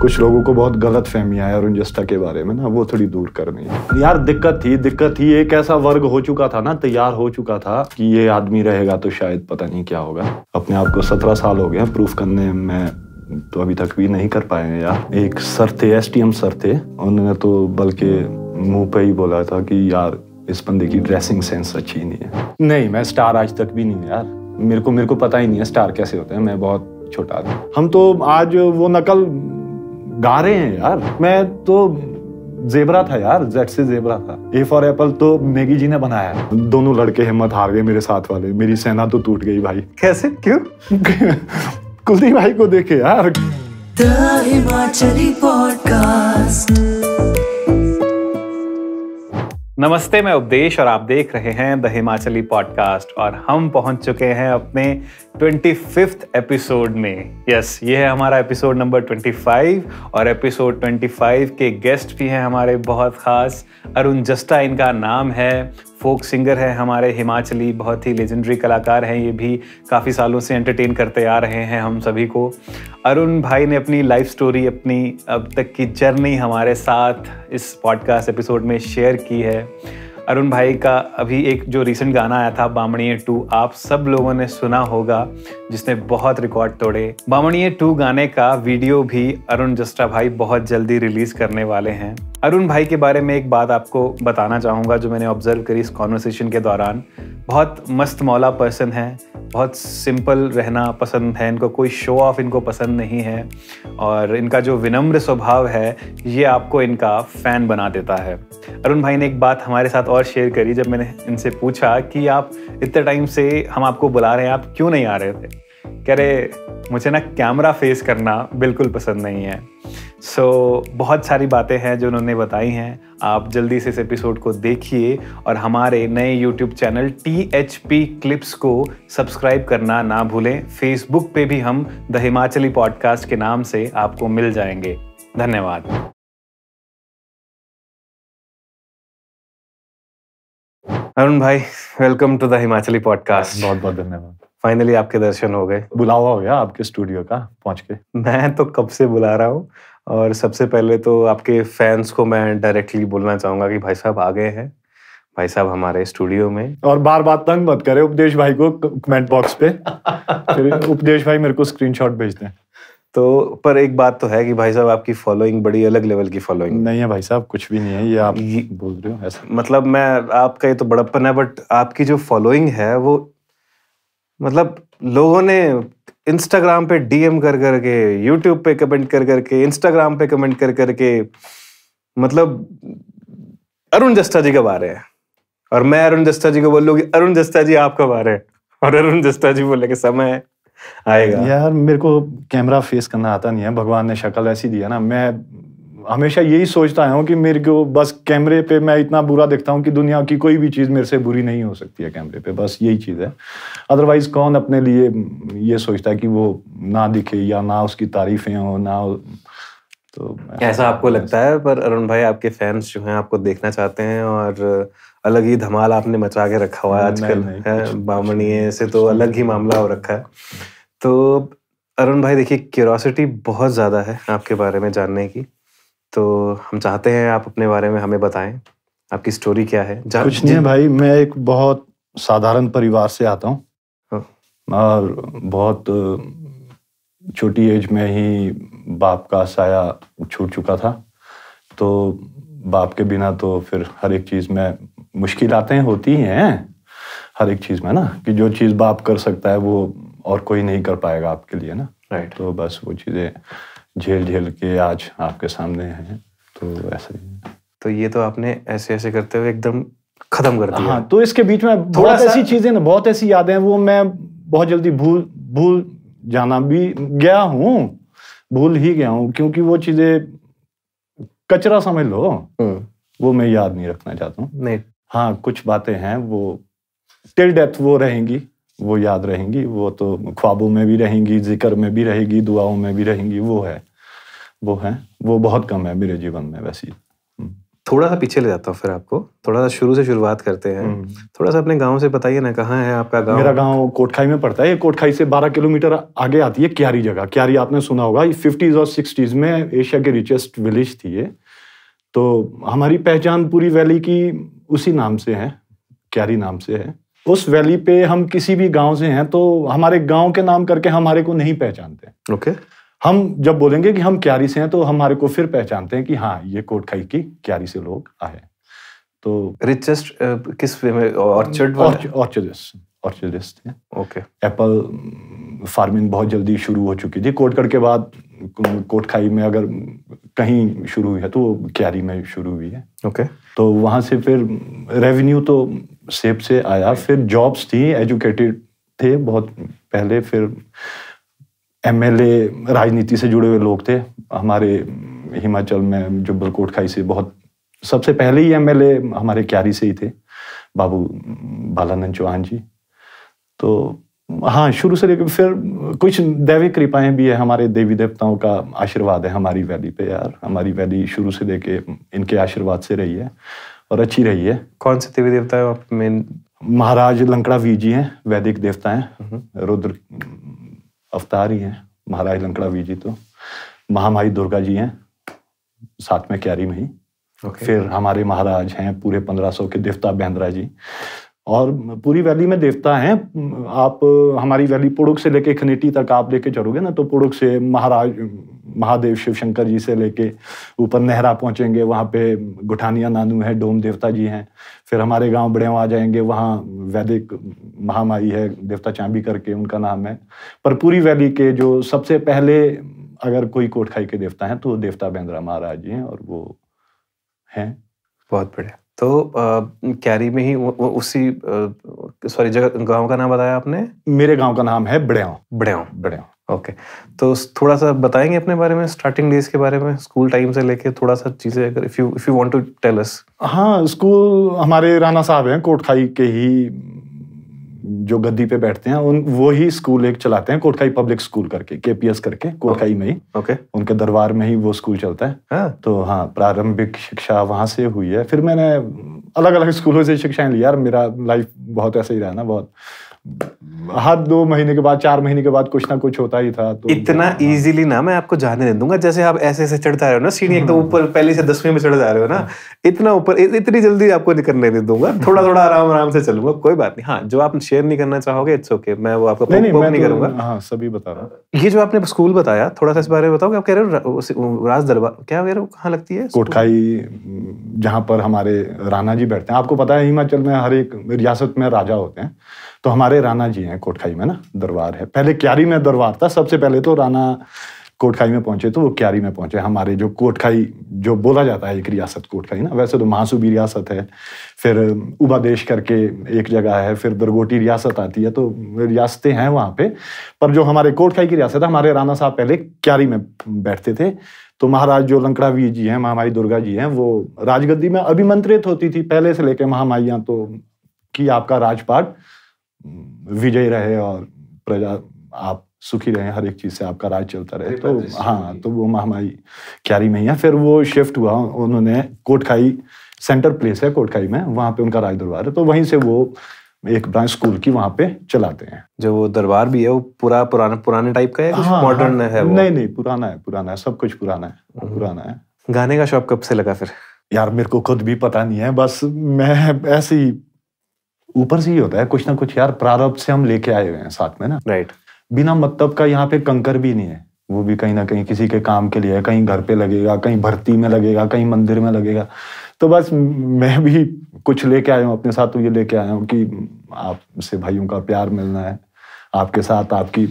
कुछ लोगों को बहुत गलत फहमियाँ है जस्टा के बारे में ना वो थोड़ी दूर करनी है यार दिक्कत थी दिक्कत थी एक ऐसा वर्ग हो चुका था ना तैयार हो चुका था कि ये आदमी रहेगा तो शायद पता नहीं क्या होगा अपने आप को सत्रह साल हो गया प्रूफ करने में तो अभी तक भी नहीं कर पाए यार एक सर थे एस सर थे उन्होंने तो बल्कि मुंह पे ही बोला था कि यार इस बंदे की ड्रेसिंग सेंस अच्छी नहीं है नहीं मैं स्टार आज तक भी नहीं यार मेरे को मेरे को पता ही नहीं है स्टार कैसे होते हैं मैं बहुत छोटा था हम तो आज वो नकल गा रहे हैं यार मैं तो जेबरा था यार जेट से जेबरा था ए फॉर एप्पल तो मैगी जी ने बनाया दोनों लड़के हिम्मत हार गए मेरे साथ वाले मेरी सेना तो टूट गई भाई कैसे क्यों कुलदीप भाई को देखे यार नमस्ते मैं उपदेश और आप देख रहे हैं द हिमाचली पॉडकास्ट और हम पहुंच चुके हैं अपने ट्वेंटी फिफ्थ एपिसोड में यस yes, ये है हमारा एपिसोड नंबर ट्वेंटी फाइव और एपिसोड ट्वेंटी फाइव के गेस्ट भी हैं हमारे बहुत ख़ास अरुण जस्टा इनका नाम है फोक सिंगर है हमारे हिमाचली बहुत ही लेजेंडरी कलाकार हैं ये भी काफ़ी सालों से एंटरटेन करते आ रहे हैं हम सभी को अरुण भाई ने अपनी लाइफ स्टोरी अपनी अब तक की जर्नी हमारे साथ इस पॉडकास्ट एपिसोड में शेयर की है अरुण भाई का अभी एक जो रिसेंट गाना आया था बामणिए टू आप सब लोगों ने सुना होगा जिसने बहुत रिकॉर्ड तोड़े बामणिए टू गाने का वीडियो भी अरुण जस्टा भाई बहुत जल्दी रिलीज करने वाले हैं अरुण भाई के बारे में एक बात आपको बताना चाहूँगा जो मैंने ऑब्जर्व करी इस कॉन्वर्सेशन के दौरान बहुत मस्त मौला पर्सन है बहुत सिंपल रहना पसंद है इनको कोई शो ऑफ इनको पसंद नहीं है और इनका जो विनम्र स्वभाव है ये आपको इनका फ़ैन बना देता है अरुण भाई ने एक बात हमारे साथ और शेयर करी जब मैंने इनसे पूछा कि आप इतने टाइम से हम आपको बुला रहे हैं आप क्यों नहीं आ रहे थे कह रहे मुझे ना कैमरा फेस करना बिल्कुल पसंद नहीं है सो so, बहुत सारी बातें हैं जो उन्होंने बताई हैं आप जल्दी से इस एपिसोड को देखिए और हमारे नए YouTube channel T H P clips को सब्सक्राइब करना ना भूलें फेसबुक पे भी हम द हिमाचली पॉडकास्ट के नाम से आपको मिल जाएंगे धन्यवाद अरुण भाई welcome to the Himachali podcast बहुत बहुत धन्यवाद फाइनली आपके दर्शन हो गए बुलावा हो गया आपके स्टूडियो का पहुंच के मैं तो कब से बुला रहा हूँ और सबसे पहले तो आपके फैंस को मैं डायरेक्टली बोलना चाहूंगा कि भाई साहब आ गए हैं भाई साहब हमारे स्टूडियो में और बार बार तंग मत करे उपदेश भाई को कमेंट बॉक्स पे फिर उपदेश भाई मेरे को स्क्रीनशॉट भेज दें तो पर एक बात तो है कि भाई साहब आपकी फॉलोइंग बड़ी अलग लेवल की फॉलोइंग नहीं है भाई साहब कुछ भी नहीं है ये आप ये, बोल रहे हो ऐसा मतलब मैं आपका ये तो बड़प्पन है बट आपकी जो फॉलोइंग है वो मतलब लोगों ने इंस्टाग्राम पे डीएम कर करके यूट्यूब पे कमेंट कर करके इंस्टाग्राम पे कमेंट कर करके मतलब अरुण जस्टा जी कब आ रहे हैं और मैं अरुण जस्टा जी को बोलूँ कि अरुण जस्टा जी आप कब आ रहे हैं और अरुण जस्ता जी बोले कि समय आएगा यार मेरे को कैमरा फेस करना आता नहीं है भगवान ने शक्ल ऐसी दी है ना मैं हमेशा यही सोचता हूँ कि मेरे को बस कैमरे पे मैं इतना बुरा देखता हूँ कि दुनिया की कोई भी चीज़ मेरे से बुरी नहीं हो सकती है कैमरे पे बस यही चीज़ है अदरवाइज़ कौन अपने लिए ये सोचता है कि वो ना दिखे या ना उसकी तारीफ़ें हो ना तो ऐसा आपको लगता है पर अरुण भाई आपके फैंस जो हैं आपको देखना चाहते हैं और अलग ही धमाल आपने मचा के रखा हुआ है आजकल बामणिए से तो अलग ही मामला हो रखा है तो अरुण भाई देखिए क्यूरोसिटी बहुत ज़्यादा है आपके बारे में जानने की तो हम चाहते हैं आप अपने बारे में हमें बताएं आपकी स्टोरी क्या है कुछ नहीं है भाई मैं एक बहुत साधारण परिवार से आता हूँ हाँ। और बहुत छोटी एज में ही बाप का साया छूट चुका था तो बाप के बिना तो फिर हर एक चीज़ में मुश्किलातें होती हैं हर एक चीज़ में ना कि जो चीज़ बाप कर सकता है वो और कोई नहीं कर पाएगा आपके लिए ना राइट right. तो बस वो चीज़ें झेल झेल के आज आपके सामने हैं तो ऐसे ही तो ये तो आपने ऐसे ऐसे करते हुए एकदम खत्म कर दिया हाँ तो इसके बीच में बहुत ऐसी चीजें ना बहुत ऐसी यादें हैं वो मैं बहुत जल्दी भूल भूल जाना भी गया हूँ भूल ही गया हूँ क्योंकि वो चीजें कचरा समझ लो हम्म। वो मैं याद नहीं रखना चाहता हूँ नहीं हाँ कुछ बातें हैं वो टिल डेथ वो रहेंगी वो याद रहेंगी वो तो ख्वाबों में भी रहेंगी जिक्र में भी रहेगी दुआओं में भी रहेंगी वो है वो है वो बहुत कम है मेरे जीवन में वैसे हम्म। थोड़ा सा पीछे ले जाता हूँ फिर आपको थोड़ा सा शुरू से शुरुआत करते हैं हम्म। थोड़ा सा अपने गांव से बताइए ना कहाँ है आपका गांव मेरा गांव कोटखाई में पड़ता है ये कोटखाई से 12 किलोमीटर आगे आती है क्यारी जगह क्यारी आपने सुना होगा फिफ्टीज़ और सिक्सटीज़ में एशिया के रिचेस्ट विलेज थी ये तो हमारी पहचान पूरी वैली की उसी नाम से है क्यारी नाम से है उस वैली पे हम किसी भी गांव से हैं तो हमारे गांव के नाम करके हमारे को नहीं पहचानते ओके okay. हम जब बोलेंगे कि हम क्यारी से हैं तो हमारे को फिर पहचानते हैं कि हाँ ये कोटखाई की क्यारी से लोग आए तो रिचेस्ट uh, किस वे में ऑर्चर्ड ऑर्चर्डिस ऑर्चर्डिस्ट ओके एप्पल फार्मिंग बहुत जल्दी शुरू हो चुकी थी कोटकड़ के बाद कोटखाई में अगर कहीं शुरू हुई है तो वो क्यारी में शुरू हुई है ओके okay. तो वहाँ से फिर रेवेन्यू तो सेब से आया फिर जॉब्स थी एजुकेटेड थे बहुत पहले फिर एमएलए राजनीति से जुड़े हुए लोग थे हमारे हिमाचल में जो बलकोट खाई से बहुत सबसे पहले ही एमएलए हमारे क्यारी से ही थे बाबू बालानंद चौहान जी तो हाँ शुरू से लेकर फिर कुछ दैविक कृपाएं भी है हमारे देवी देवताओं का आशीर्वाद है हमारी वैली पे यार हमारी वैली शुरू से लेके इनके आशीर्वाद से रही है और अच्छी रही है कौन से देवी देवता है आप मेन महाराज लंकड़ा वी जी हैं वैदिक देवता हैं हम्म। रुद्र अवतार ही हैं महाराज लंकड़ा वी जी तो महामाई दुर्गा जी हैं साथ में क्यारी में ही okay. फिर हमारे महाराज हैं पूरे पंद्रह सौ के देवता बहेंद्रा जी और पूरी वैली में देवता हैं आप हमारी वैली पुड़ुक से लेके खनेटी तक आप लेके चलोगे ना तो पुड़ुक से महाराज महादेव शिव शंकर जी से लेके ऊपर नहरा पहुंचेंगे वहाँ पे गुठानिया नानू है डोम देवता जी हैं फिर हमारे गांव बड़े आ जाएंगे वहाँ वैदिक महामाई है देवता चांबी करके उनका नाम है पर पूरी वैली के जो सबसे पहले अगर कोई कोटखाई के देवता हैं तो देवता बेंद्रा महाराज जी हैं और वो हैं बहुत बढ़िया तो कैरी में ही वो, उसी सॉरी जगह गांव का नाम बताया आपने मेरे गांव का नाम है बड़ेओं बड़ेओं बड़ेओं ओके तो थोड़ा सा बताएंगे अपने बारे में स्टार्टिंग डेज के बारे में स्कूल टाइम से लेके थोड़ा सा चीज़ें अगर if you if you want to tell us हाँ स्कूल हमारे राना साहब हैं कोटखाई के ही जो गद्दी पे बैठते हैं उन वो ही स्कूल एक चलाते हैं कोटखाई पब्लिक स्कूल करके केपीएस करके कोटखाई में ही ओके उनके दरबार में ही वो स्कूल चलता है हाँ? तो हाँ प्रारंभिक शिक्षा वहां से हुई है फिर मैंने अलग अलग स्कूलों से शिक्षाएं ली यार मेरा लाइफ बहुत ऐसे ही रहा ना बहुत हर दो महीने के बाद चार महीने के बाद कुछ ना कुछ होता ही था तो इतना इजीली हाँ। ना मैं आपको जाने दे दूंगा जैसे आप ऐसे ऐसे चढ़ता रहे हो ना सीढ़ी एकदम हाँ। ऊपर पहले से दसवीं में चढ़ जा रहे हो ना इतना ऊपर इतनी जल्दी आपको निकलने दे दूंगा थोड़ा थोड़ा आराम आराम से चलूंगा कोई बात नहीं हाँ जो आप शेयर नहीं करना चाहोगे इट्स ओके मैं वो आपको नहीं, नहीं, तो करूंगा हाँ, सभी बता रहा हूँ ये जो आपने स्कूल बताया थोड़ा सा इस बारे में बताओ आप कह रहे हो राज दरबार क्या कह रहे हो कहाँ लगती है कोटखाई जहाँ पर हमारे राणा जी बैठते हैं आपको पता है हिमाचल में हर एक रियासत में राजा होते हैं तो हमारे राणा जी हैं कोटखाई में ना दरबार है पहले क्यारी में दरबार था सबसे पहले तो राणा कोटखाई में पहुंचे तो वो क्यारी में पहुंचे हमारे जो कोटखाई जो बोला जाता है एक रियासत कोटखाई ना वैसे तो महासूबी रियासत है फिर उबादेश करके एक जगह है फिर दरगोटी रियासत आती है तो रियासतें हैं वहाँ पे पर जो हमारे कोटखाई की रियासत है हमारे राणा साहब पहले क्यारी में बैठते थे तो महाराज जो लंकड़ावीर जी हैं महामाई दुर्गा जी हैं वो राजगद्दी में अभिमंत्रित होती थी पहले से लेकर महामाइयाँ तो की आपका राजपाट विजय रहे और प्रजा आप सुखी रहे हर एक चीज़ से आपका राज चलता रहे तो हाँ तो वो महामारी क्यारी में ही है फिर वो शिफ्ट हुआ उन्होंने कोटखाई सेंटर प्लेस है कोटखाई में वहां पे उनका राज दरबार है तो वहीं से वो एक ब्रांच स्कूल की वहां पे चलाते हैं जो वो दरबार भी है वो पूरा पुराना पुराने टाइप का है हाँ, मॉडर्न हाँ, है वो? नहीं नहीं पुराना है पुराना है सब कुछ पुराना है हम्म। पुराना है गाने का शौक कब से लगा फिर यार मेरे को खुद भी पता नहीं है बस मैं ऐसे ही ऊपर से ही होता है कुछ ना कुछ यार प्रारब्ध से हम लेके आए हुए हैं साथ में ना राइट बिना मतलब का यहाँ पे कंकर भी नहीं है वो भी कहीं ना कहीं किसी के काम के लिए है कहीं घर पे लगेगा कहीं भर्ती में लगेगा कहीं मंदिर में लगेगा तो बस मैं भी कुछ लेके आया हूँ अपने साथ तो ये लेके आया हूँ कि आपसे भाइयों का प्यार मिलना है आपके साथ आपकी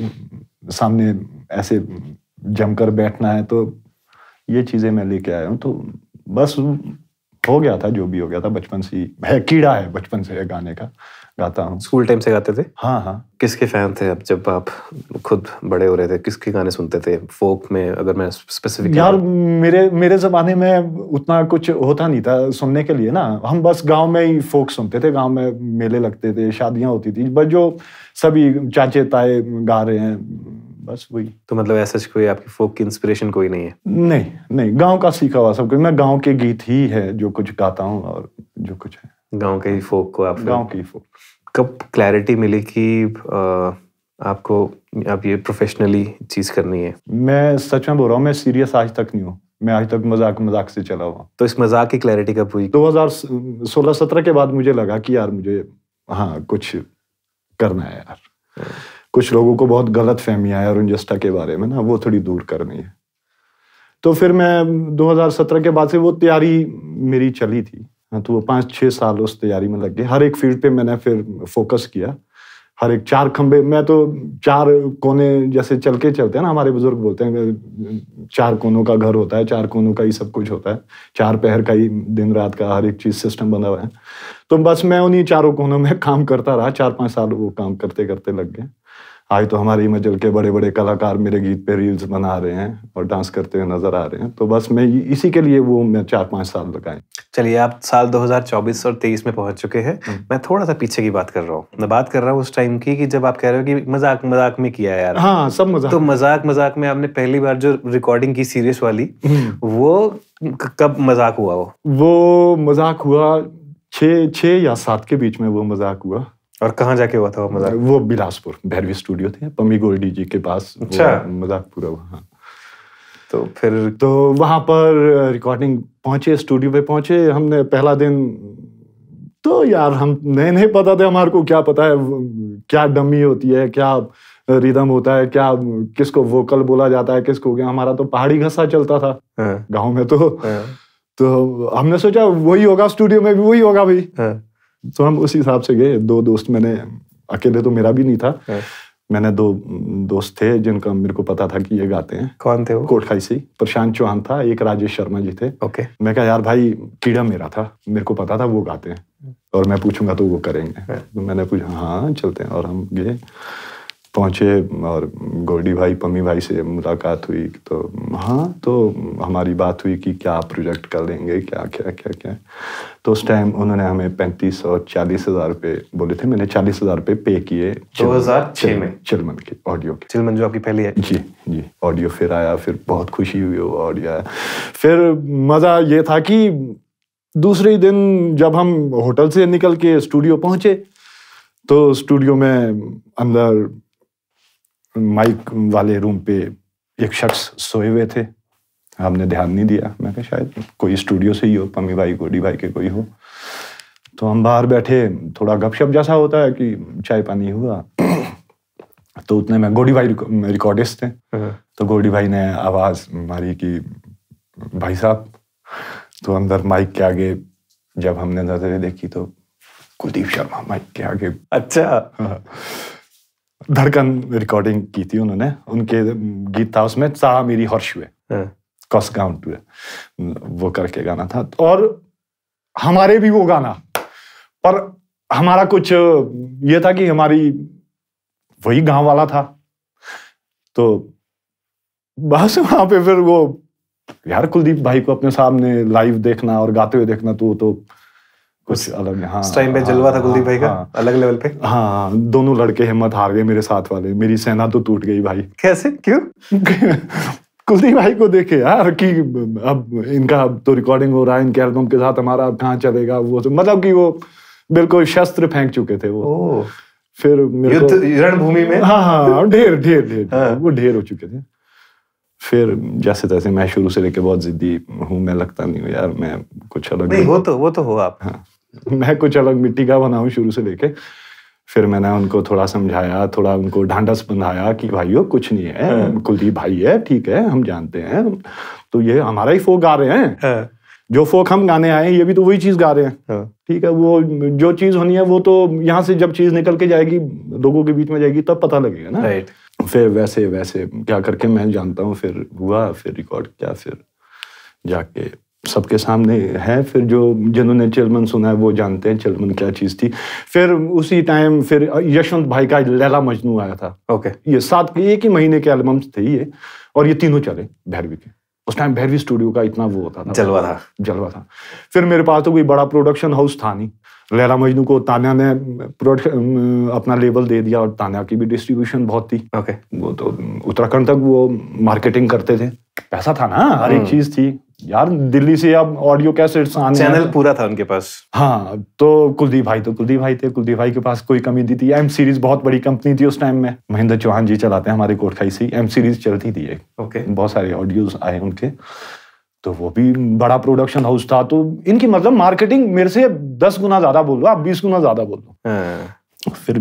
सामने ऐसे जमकर बैठना है तो ये चीज़ें मैं लेके आया हूँ तो बस हो गया था जो भी हो गया था बचपन से है कीड़ा है बचपन से है गाने का गाता हूँ स्कूल टाइम से गाते थे हाँ हाँ किसके फैन थे अब जब आप खुद बड़े हो रहे थे किसके गाने सुनते थे फोक में अगर मैं स्पेसिफिक यार मेरे मेरे ज़माने में उतना कुछ होता नहीं था सुनने के लिए ना हम बस गांव में ही फोक सुनते थे गांव में मेले लगते थे शादियां होती थी बस जो सभी चाचे ताए गा रहे हैं बस वही तो मतलब ऐसा कोई आपकी फोक की इंस्पिरेशन कोई नहीं है नहीं नहीं गांव का सीखा हुआ सब कुछ मैं गांव के गीत ही है जो कुछ गाता हूँ और जो कुछ है गांव के ही फोक को आप गांव की फोक कब क्लैरिटी मिली कि आपको आप ये प्रोफेशनली चीज करनी है मैं सच में बोल रहा हूँ मैं सीरियस आज तक नहीं हूँ मैं आज तक मजाक मजाक से चला हुआ तो इस मजाक की क्लैरिटी कब हुई 2016 17 के बाद मुझे लगा कि यार मुझे हाँ कुछ करना है यार हाँ। कुछ लोगों को बहुत गलत फहमियाँ अरुण जस्टा के बारे में ना वो थोड़ी दूर करनी है तो फिर मैं 2017 के बाद से वो तैयारी मेरी चली थी हाँ तो वो पाँच छः साल उस तैयारी में लग गए हर एक फील्ड पे मैंने फिर फोकस किया हर एक चार खंबे मैं तो चार कोने जैसे चल के चलते हैं ना हमारे बुजुर्ग बोलते हैं चार कोनों का घर होता है चार कोनों का ही सब कुछ होता है चार पहर का ही दिन रात का हर एक चीज़ सिस्टम बना हुआ है तो बस मैं उन्हीं चारों कोनों में काम करता रहा चार पाँच साल वो काम करते करते लग गए आज तो हमारे हिमाचल के बड़े बड़े कलाकार मेरे गीत पे रील्स बना रहे हैं और डांस करते हुए नजर आ रहे हैं तो बस मैं इसी के लिए वो मैं चार पांच साल लगाए चलिए आप साल 2024 और 23 में पहुंच चुके हैं हम्म। मैं थोड़ा सा पीछे की बात कर रहा हूँ मैं बात कर रहा हूँ उस टाइम की कि जब आप कह रहे हो कि मजाक मजाक में किया यार हाँ सब मजाक तो मजाक मजाक में आपने पहली बार जो रिकॉर्डिंग की सीरियस वाली हम्म। वो कब मजाक हुआ वो वो मजाक हुआ छ या सात के बीच में वो मजाक हुआ और कहाँ जाके हुआ था वो मजाक वो बिलासपुर भैरवी स्टूडियो थे पम्मी गोल्डी जी के पास अच्छा मजाक पूरा वहाँ तो फिर तो वहां पर रिकॉर्डिंग पहुंचे स्टूडियो पे पहुंचे हमने पहला दिन तो यार हम नए नए पता थे हमारे को क्या पता है क्या डमी होती है क्या रिदम होता है क्या किसको वोकल बोला जाता है किसको क्या हमारा तो पहाड़ी घसा चलता था हाँ। गांव में तो हाँ। तो हमने सोचा वही होगा स्टूडियो में भी वही होगा भाई हाँ। तो हम उस हिसाब से गए दो दोस्त मैंने अकेले तो मेरा भी नहीं था हाँ। मैंने दो दोस्त थे जिनका मेरे को पता था कि ये गाते हैं कौन थे वो कोटखाई से प्रशांत चौहान था एक राजेश शर्मा जी थे ओके मैं कहा यार भाई कीड़ा मेरा था मेरे को पता था वो गाते हैं और मैं पूछूंगा तो वो करेंगे हाँ। तो मैंने पूछा हाँ चलते हैं और हम गए पहुंचे और गोडी भाई पम्मी भाई से मुलाकात हुई तो हाँ तो हमारी बात हुई कि क्या प्रोजेक्ट कर लेंगे क्या क्या क्या क्या तो उस टाइम उन्होंने हमें पैंतीस और चालीस हज़ार रुपये बोले थे मैंने चालीस हज़ार रुपये पे किए दो हज़ार छः में चिलमन के ऑडियो के चिलमन जो आपकी पहली है जी जी ऑडियो फिर आया फिर बहुत खुशी हुई वो ऑडियो आया फिर मज़ा ये था कि दूसरे दिन जब हम होटल से निकल के स्टूडियो पहुँचे तो स्टूडियो में अंदर माइक वाले रूम पे एक शख्स सोए हुए थे हमने ध्यान नहीं दिया मैं कहा शायद कोई स्टूडियो से ही हो पम्मी भाई को डी भाई के कोई हो तो हम बाहर बैठे थोड़ा गपशप जैसा होता है कि चाय पानी हुआ तो उतने में गोडी भाई रिकॉर्डिस्ट थे हाँ। तो गोडी भाई ने आवाज़ मारी कि भाई साहब तो अंदर माइक के आगे जब हमने नजरें देखी तो कुलदीप शर्मा माइक के आगे अच्छा हाँ। धड़कन रिकॉर्डिंग की थी उन्होंने उनके गीत था उसमें सा मेरी हर्ष हुए हाँ। कॉस गाउन टू वो करके गाना था और हमारे भी वो गाना पर हमारा कुछ ये था कि हमारी वही गांव वाला था तो बस वहां पे फिर वो यार कुलदीप भाई को अपने सामने लाइव देखना और गाते हुए देखना तो तो कुछ अलग हाँ उस टाइम पे हाँ, जलवा था हाँ, कुलदीप भाई का हाँ, अलग लेवल पे हाँ दोनों लड़के हिम्मत हार गए मेरे साथ वाले मेरी सेना तो टूट गई भाई कैसे क्यों कुलदीप भाई को देखे यार कि अब इनका अब तो रिकॉर्डिंग हो रहा है इनके एल्बम के साथ हमारा अब कहाँ चलेगा वो तो, मतलब कि वो बिल्कुल शस्त्र फेंक चुके थे वो फिर रणभूमि में हाँ, हाँ हाँ ढेर ढेर ढेर वो ढेर हो चुके थे फिर जैसे तैसे मैं शुरू से लेके बहुत जिद्दी हूँ मैं लगता नहीं हूँ यार मैं कुछ अलग नहीं वो तो वो तो हो आप हाँ मैं कुछ अलग मिट्टी का बनाऊं शुरू से लेके फिर मैंने उनको थोड़ा समझाया थोड़ा उनको ढांडस बंधाया कि भाइयों कुछ नहीं है हाँ। कुलदीप भाई है ठीक है हम जानते हैं तो ये हमारा ही फोक गा रहे हैं हाँ। जो फोक हम गाने आए हैं ये भी तो वही चीज गा रहे हैं हाँ। ठीक है वो जो चीज होनी है वो तो यहाँ से जब चीज निकल के जाएगी लोगों के बीच में जाएगी तब पता लगेगा ना फिर वैसे वैसे क्या करके मैं जानता हूँ फिर हुआ फिर रिकॉर्ड किया फिर जाके सबके सामने है फिर जो जिन्होंने चिलमन सुना है वो जानते हैं चिलमन क्या चीज़ थी फिर उसी टाइम फिर यशवंत भाई का लैला मजनू आया था ओके ये सात एक ही महीने के एल्बम थे ये और ये तीनों चले भैरवी के उस टाइम भैरवी स्टूडियो का इतना वो होता था जलवा था जलवा था फिर मेरे पास तो कोई बड़ा प्रोडक्शन हाउस था नहीं लैला मजनू को तान्या ने प्रोडक्शन अपना लेबल दे दिया और तान्या की भी डिस्ट्रीब्यूशन बहुत थी ओके वो तो उत्तराखंड तक वो मार्केटिंग करते थे पैसा था ना हर एक हम्म। चीज़ थी यार दिल्ली से अब ऑडियो कैसे चैनल पूरा था उनके पास हाँ तो कुलदीप भाई तो कुलदीप भाई थे कुलदीप भाई के पास कोई कमी दी थी एम सीरीज बहुत बड़ी कंपनी थी उस टाइम में महेंद्र चौहान जी चलाते हैं हमारे कोटखाई से एम सीरीज चलती थी ओके बहुत सारे ऑडियो आए उनके तो वो भी बड़ा प्रोडक्शन हाउस था तो इनकी मतलब मार्केटिंग मेरे से दस गुना ज्यादा बोल दो आप बीस गुना ज्यादा बोल दो हाँ। फिर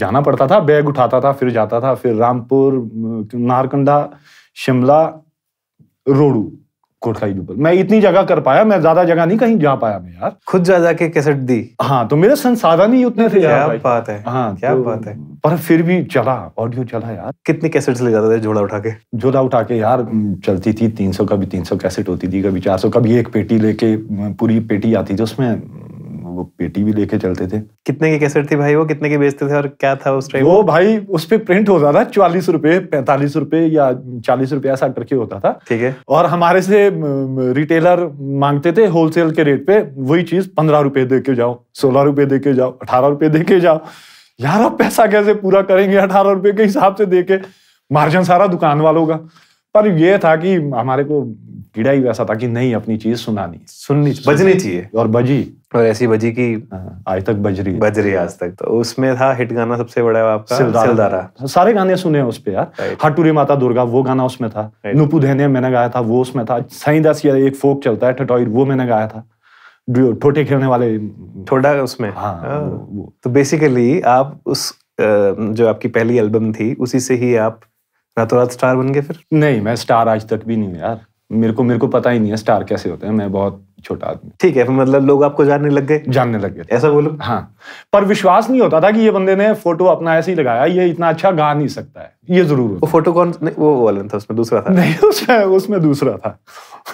जाना पड़ता था बैग उठाता था फिर जाता था फिर रामपुर नारकंडा शिमला रोडू कोटखाई डुबल मैं इतनी जगह कर पाया मैं ज्यादा जगह नहीं कहीं जा पाया मैं यार खुद जा जाके कैसेट दी हाँ तो मेरे संसाधन ही उतने थे क्या बात है हाँ क्या तो, बात है पर फिर भी चला ऑडियो चला यार कितने कैसेट ले जाते थे झोला उठा के झोला उठा के यार चलती थी तीन सौ कभी तीन सौ कैसेट होती थी कभी चार सौ कभी एक पेटी लेके पूरी पेटी आती थी उसमें वो पेटी भी लेके चलते थे कितने के कैसेट थे भाई वो कितने के बेचते थे और क्या था उस टाइम वो भाई उस पर प्रिंट होता था चालीस रुपए पैंतालीस रुपए या चालीस रुपए ऐसा करके होता था ठीक है और हमारे से रिटेलर मांगते थे होलसेल के रेट पे वही चीज पंद्रह रुपए दे के जाओ सोलह रुपए दे के जाओ अठारह रुपए दे के जाओ यार अब पैसा कैसे पूरा करेंगे अठारह रुपए के हिसाब से दे के मार्जिन सारा दुकान वालों का पर यह था कि हमारे को कीड़ा ही वैसा था कि नहीं अपनी चीज सुनानी सुननी बजनी चाहिए और बजी और ऐसी बजी की हाँ, आज तक बज रही बज रही आज तक तो उसमें था हिट गाना सबसे बड़ा आपका सिल्दारा, सिल्दारा। सारे गाने सुने उस पे यार हटूरी माता दुर्गा वो गाना उसमें था नुपु धैन्य मैंने गाया था वो उसमें था साईदास या एक फोक चलता है ठटोई वो मैंने गाया था ठोटे खेलने वाले ठोटा उसमें हाँ, हाँ। तो बेसिकली आप उस जो आपकी पहली एल्बम थी उसी से ही आप रातों रात स्टार बन गए फिर नहीं मैं स्टार आज तक भी नहीं यार मेरे को मेरे को पता ही नहीं है स्टार कैसे होते हैं मैं बहुत छोटा आदमी ठीक है मतलब लोग आपको जानने लग गए जानने लग गए ऐसा बोलो हाँ पर विश्वास नहीं होता था कि ये बंदे ने फोटो अपना ऐसे ही लगाया ये इतना अच्छा गा नहीं सकता है ये जरूर वो फोटो कौन वो वाला था उसमें दूसरा था नहीं उसमें उसमें दूसरा था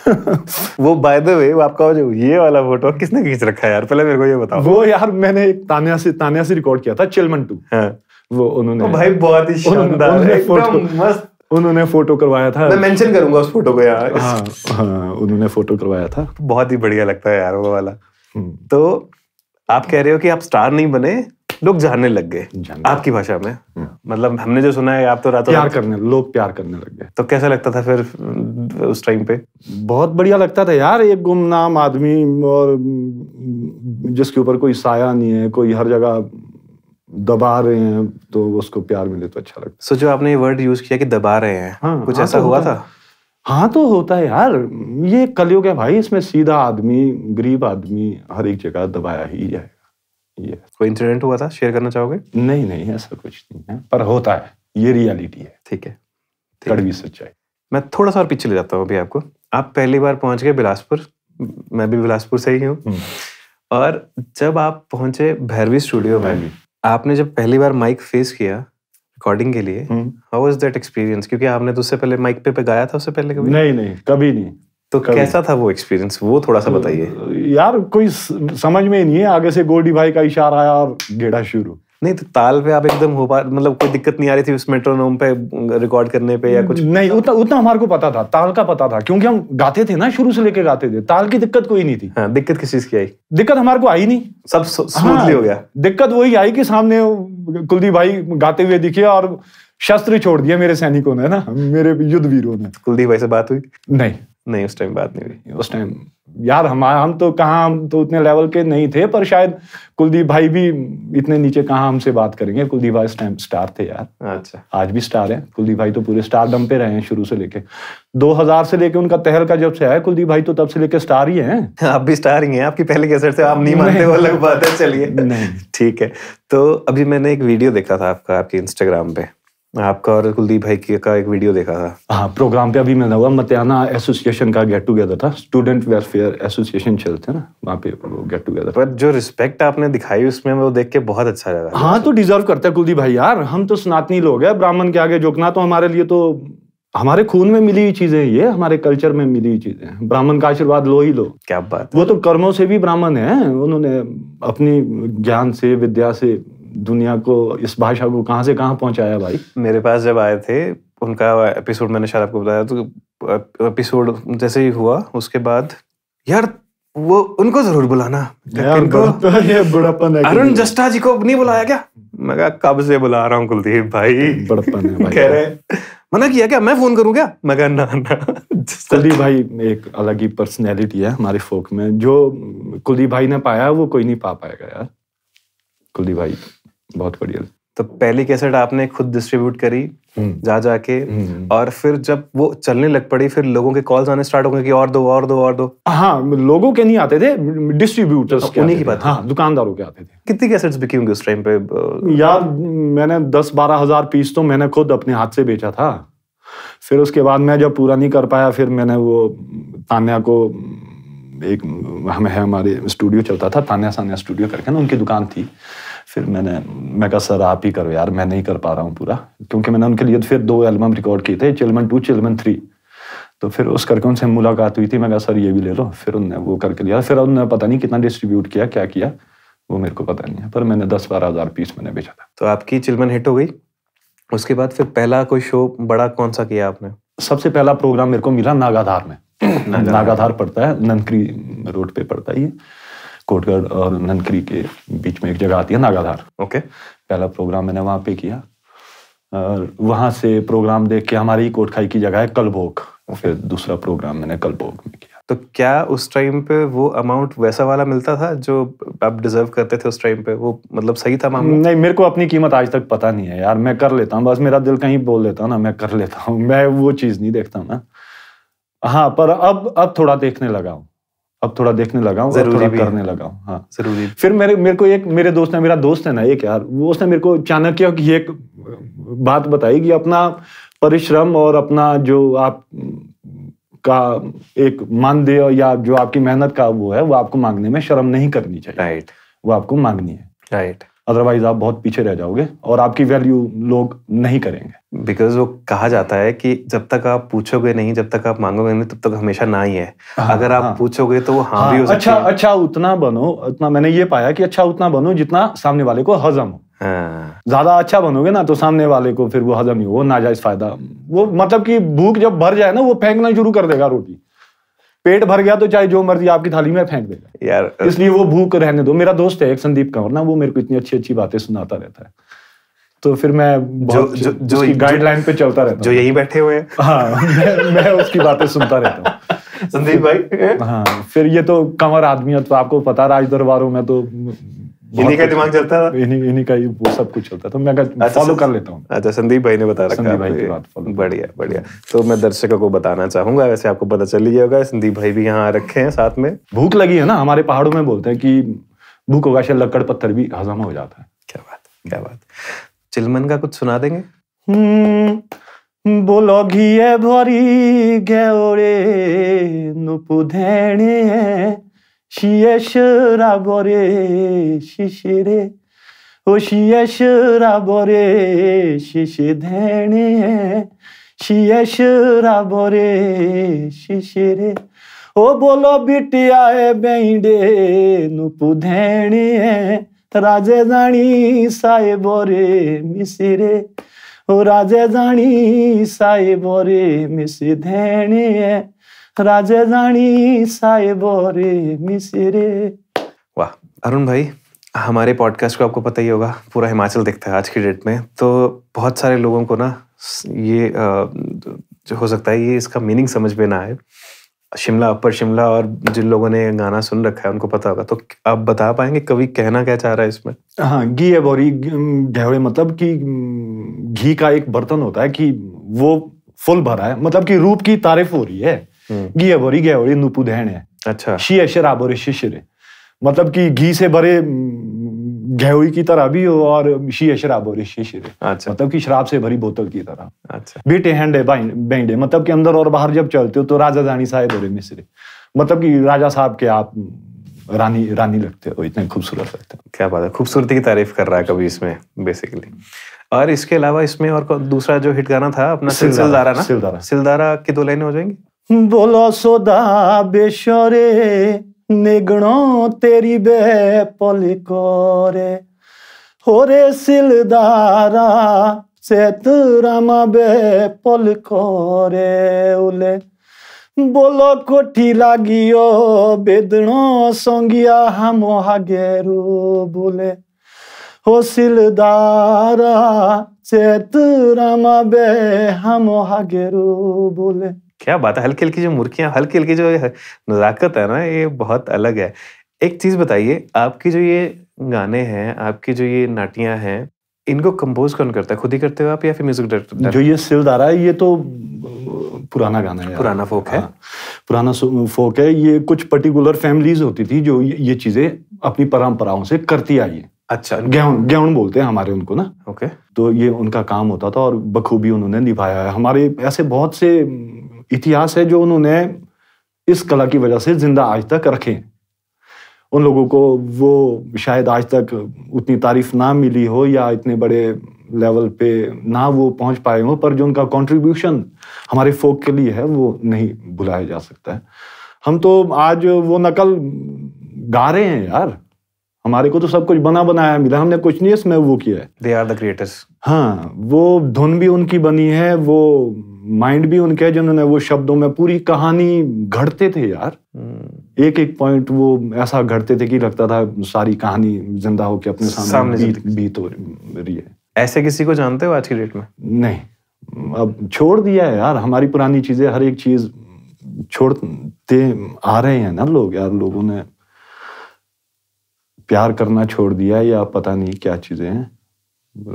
वो बाय द वे आपका जो ये वाला फोटो किसने खींच रखा है यार पहले मेरे को ये बताओ वो यार मैंने एक तानिया से तानिया से रिकॉर्ड किया था चिलमन टू हाँ। वो उन्होंने तो भाई बहुत ही शानदार उन्होंने फोटो मस्त उन्होंने फोटो करवाया था मैं मेंशन करूंगा उस फोटो को यार हाँ हाँ उन्होंने फोटो करवाया था बहुत ही बढ़िया लगता है यार वो वाला हम्म। तो आप कह रहे हो कि आप स्टार नहीं बने लोग जानने लग गए आपकी भाषा में हम्म। मतलब हमने जो सुना है आप तो रातों प्यार करने लोग प्यार करने लग गए तो कैसा लगता था फिर उस टाइम पे बहुत बढ़िया लगता था यार एक गुमनाम आदमी और हम्म, जिसके ऊपर कोई साया नहीं है कोई हर जगह दबा रहे हैं तो उसको प्यार मिले तो अच्छा लगता है so, सो जो आपने ये वर्ड यूज किया कि दबा रहे हैं हाँ, कुछ हाँ, ऐसा तो हुआ था हाँ तो होता है यार ये कलयुग है भाई इसमें सीधा आदमी गरीब आदमी हर एक जगह दबाया ही जाएगा ये कोई इंसिडेंट हुआ था शेयर करना चाहोगे नहीं नहीं ऐसा कुछ नहीं है पर होता है ये रियलिटी है ठीक है कड़वी सच्चाई मैं थोड़ा सा और पीछे ले जाता हूँ अभी आपको आप पहली बार पहुंच गए बिलासपुर मैं भी बिलासपुर से ही हूँ हम्म। और जब आप पहुंचे भैरवी स्टूडियो में आपने जब पहली बार माइक फेस किया रिकॉर्डिंग के लिए हाउ वाज दैट एक्सपीरियंस क्योंकि आपने तो उससे पहले माइक पे पे गाया था उससे पहले कभी नहीं नहीं कभी नहीं तो कभी कैसा था वो एक्सपीरियंस वो थोड़ा सा बताइए यार कोई समझ में नहीं है आगे से गोल्डी भाई का इशारा आया और गेड़ा शुरू नहीं तो ताल पे आप एकदम हो पा मतलब कोई दिक्कत नहीं आ रही थी उस मेट्रोनोम पे रिकॉर्ड करने पे या कुछ नहीं उतना उतना हमारे को पता था ताल का पता था क्योंकि हम गाते थे ना शुरू से लेके गाते थे ताल की दिक्कत कोई नहीं थी हाँ, दिक्कत किस चीज की आई दिक्कत हमारे को आई नहीं सब स्मूथली हाँ, हो गया हाँ, दिक्कत वही आई कि सामने कुलदीप भाई गाते हुए दिखे और शस्त्र छोड़ दिया मेरे सैनिकों ने ना मेरे युद्ध वीरों ने कुलदीप भाई से बात हुई नहीं नहीं उस टाइम बात नहीं हुई उस टाइम यार हम हम तो कहाँ हम तो उतने लेवल के नहीं थे पर शायद कुलदीप भाई भी इतने नीचे कहाँ हमसे बात करेंगे कुलदीप भाई टाइम स्टार थे यार अच्छा आज भी स्टार हैं कुलदीप भाई तो पूरे स्टार दम पे रहे हैं शुरू से लेके 2000 से लेके उनका तहल का जब से आया कुलदीप भाई तो तब से लेके स्टार ही है आप भी स्टार ही है आपकी पहले कैसे से आप नहीं मानते वो अलग बात है चलिए नहीं ठीक है तो अभी मैंने एक वीडियो देखा था आपका आपके इंस्टाग्राम पे आपका और कुलदीप भाई का एक वीडियो देखा था हाँ प्रोग्राम पे अभी मिलना हुआ मतियाना एसोसिएशन का गेट टुगेदर था स्टूडेंट वेलफेयर एसोसिएशन चलते हैं ना वहाँ पे वो गेट टुगेदर पर जो रिस्पेक्ट आपने दिखाई उसमें वो देख के बहुत अच्छा लगा हाँ तो डिजर्व करते हैं कुलदीप भाई यार हम तो सनातनी लोग हैं ब्राह्मण के आगे झुकना तो हमारे लिए तो हमारे खून में मिली हुई चीजें ये हमारे कल्चर में मिली हुई चीजें ब्राह्मण का आशीर्वाद लो ही लो क्या बात वो तो कर्मों से भी ब्राह्मण है उन्होंने अपनी ज्ञान से विद्या से दुनिया को इस भाषा को कहाँ से कहाँ पहुँचाया भाई मेरे पास जब आए थे उनका एपिसोड मैंने शायद आपको बताया तो एपिसोड जैसे ही हुआ उसके बाद यार वो उनको जरूर बुलाना इनको तो अरुण जस्टा जी को नहीं बुलाया क्या मैं कहा कब से बुला रहा हूँ कुलदीप भाई बड़पन है भाई कह रहे मना किया क्या मैं फोन करूँ क्या मैं कहा ना ना कुलदीप भाई एक अलग ही पर्सनैलिटी है हमारे फोक में जो कुलदीप भाई ने पाया वो कोई नहीं पा पाएगा यार कुलदीप भाई बहुत बढ़िया तो पहली कैसेट आपने खुद डिस्ट्रीब्यूट करी हम्म। जा जाके हम्म। और फिर जब वो चलने लग पड़ी फिर लोगों के कॉल्स आने स्टार्ट हो गए कि और दो और दो और दो हाँ लोगों के नहीं आते थे डिस्ट्रीब्यूटर्स तो के उन्हीं की बात हाँ दुकानदारों के आते थे कितनी कैसेट्स बिकी होंगी उस टाइम पे यार मैंने दस बारह हजार पीस तो मैंने खुद अपने हाथ से बेचा था फिर उसके बाद मैं जब पूरा नहीं कर पाया फिर मैंने वो तान्या को एक हमें हमारे स्टूडियो चलता था तान्या सान्या स्टूडियो करके ना उनकी दुकान थी फिर मैंने मैं कहा सर आप ही करो यार मैं नहीं कर पा रहा हूँ पूरा क्योंकि मैंने उनके लिए फिर दो एल्बम रिकॉर्ड किए थे चिलमन टू चिलमन थ्री तो फिर उस करके उनसे मुलाकात हुई थी मैं कहा सर ये भी ले लो फिर उनने वो करके लिया फिर उनने पता नहीं कितना डिस्ट्रीब्यूट किया क्या किया वो मेरे को पता नहीं है पर मैंने दस बारह हज़ार पीस मैंने बेचा था तो आपकी चिलमन हिट हो गई उसके बाद फिर पहला कोई शो बड़ा कौन सा किया आपने सबसे पहला प्रोग्राम मेरे को मिला नागाधार में नागाधार पड़ता है नंदकरी रोड पे पड़ता है ये कोटगढ़ और ननकरी के बीच में एक जगह आती है नागाधार ओके okay. पहला प्रोग्राम मैंने वहाँ पे किया और वहाँ से प्रोग्राम देख के हमारी कोटखाई की जगह है कलभोग फिर दूसरा प्रोग्राम मैंने कलभोग में किया तो क्या उस टाइम पे वो अमाउंट वैसा वाला मिलता था जो आप डिजर्व करते थे उस टाइम पे वो मतलब सही था मामला नहीं मेरे को अपनी कीमत आज तक पता नहीं है यार मैं कर लेता हूँ बस मेरा दिल कहीं बोल लेता ना मैं कर लेता हूँ मैं वो चीज़ नहीं देखता ना हाँ पर अब अब थोड़ा देखने लगा हूँ अब थोड़ा देखने लगा हूँ थोड़ा करने लगा हूँ हाँ जरूरी फिर मेरे मेरे को एक मेरे दोस्त ने मेरा दोस्त है ना एक यार वो उसने मेरे को चाणक्य की एक बात बताई कि अपना परिश्रम और अपना जो आप का एक मानदेय या जो आपकी मेहनत का वो है वो आपको मांगने में शर्म नहीं करनी चाहिए राइट वो आपको मांगनी है राइट अदरवाइज आप बहुत पीछे रह जाओगे और आपकी वैल्यू लोग नहीं करेंगे बिकॉज वो कहा जाता है कि जब तक आप पूछोगे नहीं जब तक आप मांगोगे नहीं तब तक हमेशा ना ही है हाँ, अगर आप हाँ, पूछोगे तो वो हाँ, हाँ भी हो अच्छा है। अच्छा उतना बनो उतना मैंने ये पाया कि अच्छा उतना बनो जितना सामने वाले को हजम हो हाँ। ज्यादा अच्छा बनोगे ना तो सामने वाले को फिर वो हजम ही हो नाजायज फायदा वो मतलब कि भूख जब भर जाए ना वो फेंकना शुरू कर देगा रोटी पेट भर गया तो चाहे जो मर्जी आपकी थाली में फेंक देगा यार इसलिए वो भूख रहने दो मेरा दोस्त है एक संदीप कंवर ना वो मेरे को इतनी अच्छी अच्छी बातें सुनाता रहता है तो फिर मैं जो जो, जो गाइडलाइन पे चलता रहता जो यही बैठे हुए हाँ मैं, मैं उसकी बातें सुनता रहता हूँ संदीप भाई हाँ फिर ये तो कंवर आदमी है तो आपको पता राज दरबारों में तो इन्हीं का दिमाग चलता था इन्हीं इन्हीं का वो सब कुछ चलता तो मैं फॉलो अच्छा, कर लेता हूँ अच्छा संदीप भाई ने बता रखा संदीप भाई की बात बढ़िया बढ़िया तो मैं दर्शकों को बताना चाहूंगा वैसे आपको पता चल ही होगा संदीप भाई भी यहाँ रखे हैं साथ में भूख लगी है ना हमारे पहाड़ों में बोलते हैं कि भूख होगा शायद लकड़ पत्थर भी हजम हो जाता है क्या बात क्या बात चिलमन का कुछ सुना देंगे हम्म, बोलो घी भरी घे नुपुधेणे siye ṣèràgọrẹ ṣiṣẹrẹ òṣìyẹ ṣèràgọrẹ ṣiṣẹdẹrin ẹ siye ṣèràgọrẹ ṣiṣẹrẹ ó bọlọ bìtìyà ẹ bẹyìndé nùpùdẹrin ẹ राजे जाणी साहेब रे मिसी रे ओ राजे जाणी साहेब रे मिसी धैणी राजे रानी रे मिसरे वाह अरुण भाई हमारे पॉडकास्ट को आपको पता ही होगा पूरा हिमाचल देखता है आज की डेट में तो बहुत सारे लोगों को ना ये जो हो सकता है ये इसका मीनिंग समझ में ना आए शिमला अपर शिमला और जिन लोगों ने गाना सुन रखा है उनको पता होगा तो आप बता पाएंगे कवि कहना क्या चाह रहा है इसमें हाँ घी है बोरी घेवड़े मतलब कि घी का एक बर्तन होता है कि वो फुल भरा है मतलब कि रूप की तारीफ हो रही है हम्म। घी भरी गया भरी नुपु धैण है अच्छा शी अशरा बोरे शिशिर मतलब कि घी से भरे हम्म, घेवड़ी की तरह भी हो और शी अशरा बोरे शिशिर अच्छा मतलब कि शराब से भरी बोतल की तरह अच्छा बेटे हैंडे बैंडे मतलब कि अंदर और बाहर जब चलते हो तो राजा रानी साहेब और मिश्रे मतलब कि राजा साहब के आप हम्म, रानी रानी लगते हो इतने खूबसूरत लगते हो क्या बात है खूबसूरती की तारीफ कर रहा है कभी इसमें बेसिकली और इसके अलावा इसमें और दूसरा जो हिट गाना था अपना सिलदारा ना सिलदारा सिलदारा की दो लाइनें हो जाएंगी બોલો સોદા બેશરે નિગણો તેરી બે પલી કરે હોરે સિલદારા સેતુરામા બે પલ કરે ઉલે બોલો કોઠી લાગીઓ બેદણો સંગિયા હામો હાગેરુ બોલે ও সিলদারা চেতুরামা বে হামো হাগেরু বলে क्या बात है हल्की हल्की जो मुर्खियाँ हल्की हल्की जो नज़ाकत है ना ये बहुत अलग है एक चीज़ बताइए आपकी जो ये गाने हैं आपकी जो ये नाटियाँ हैं इनको कंपोज कौन करता है खुद ही करते हो आप या फिर म्यूजिक डायरेक्टर जो ये सिल आ रहा है ये तो पुराना गाना है पुराना फोक है हाँ। पुराना फोक है ये कुछ पर्टिकुलर फैमिलीज होती थी जो ये चीजें अपनी परंपराओं से करती आई है अच्छा गेहूं गेहूं बोलते हैं हमारे उनको ना ओके तो ये उनका काम होता था और बखूबी उन्होंने निभाया है हमारे ऐसे बहुत से इतिहास है जो उन्होंने इस कला की वजह से जिंदा आज तक रखे हैं उन लोगों को वो शायद आज तक उतनी तारीफ ना मिली हो या इतने बड़े लेवल पे ना वो पहुंच पाए हो पर जो उनका कंट्रीब्यूशन हमारे फोक के लिए है वो नहीं भुलाया जा सकता है हम तो आज वो नकल गा रहे हैं यार हमारे को तो सब कुछ बना बनाया मिला हमने कुछ नहीं इसमें वो किया है दे आर द क्रिएटर्स हाँ वो धुन भी उनकी बनी है वो माइंड भी उनके जिन्होंने वो शब्दों में पूरी कहानी घड़ते थे यार हम्म। एक एक पॉइंट वो ऐसा घड़ते थे कि लगता था सारी कहानी जिंदा होके अपने सामने, सामने बीत, बीत हो रही है ऐसे किसी को जानते हो आज की डेट में नहीं अब छोड़ दिया है यार हमारी पुरानी चीजें हर एक चीज छोड़ते आ रहे हैं ना लोग यार लोगों ने प्यार करना छोड़ दिया या पता नहीं क्या चीजें हैं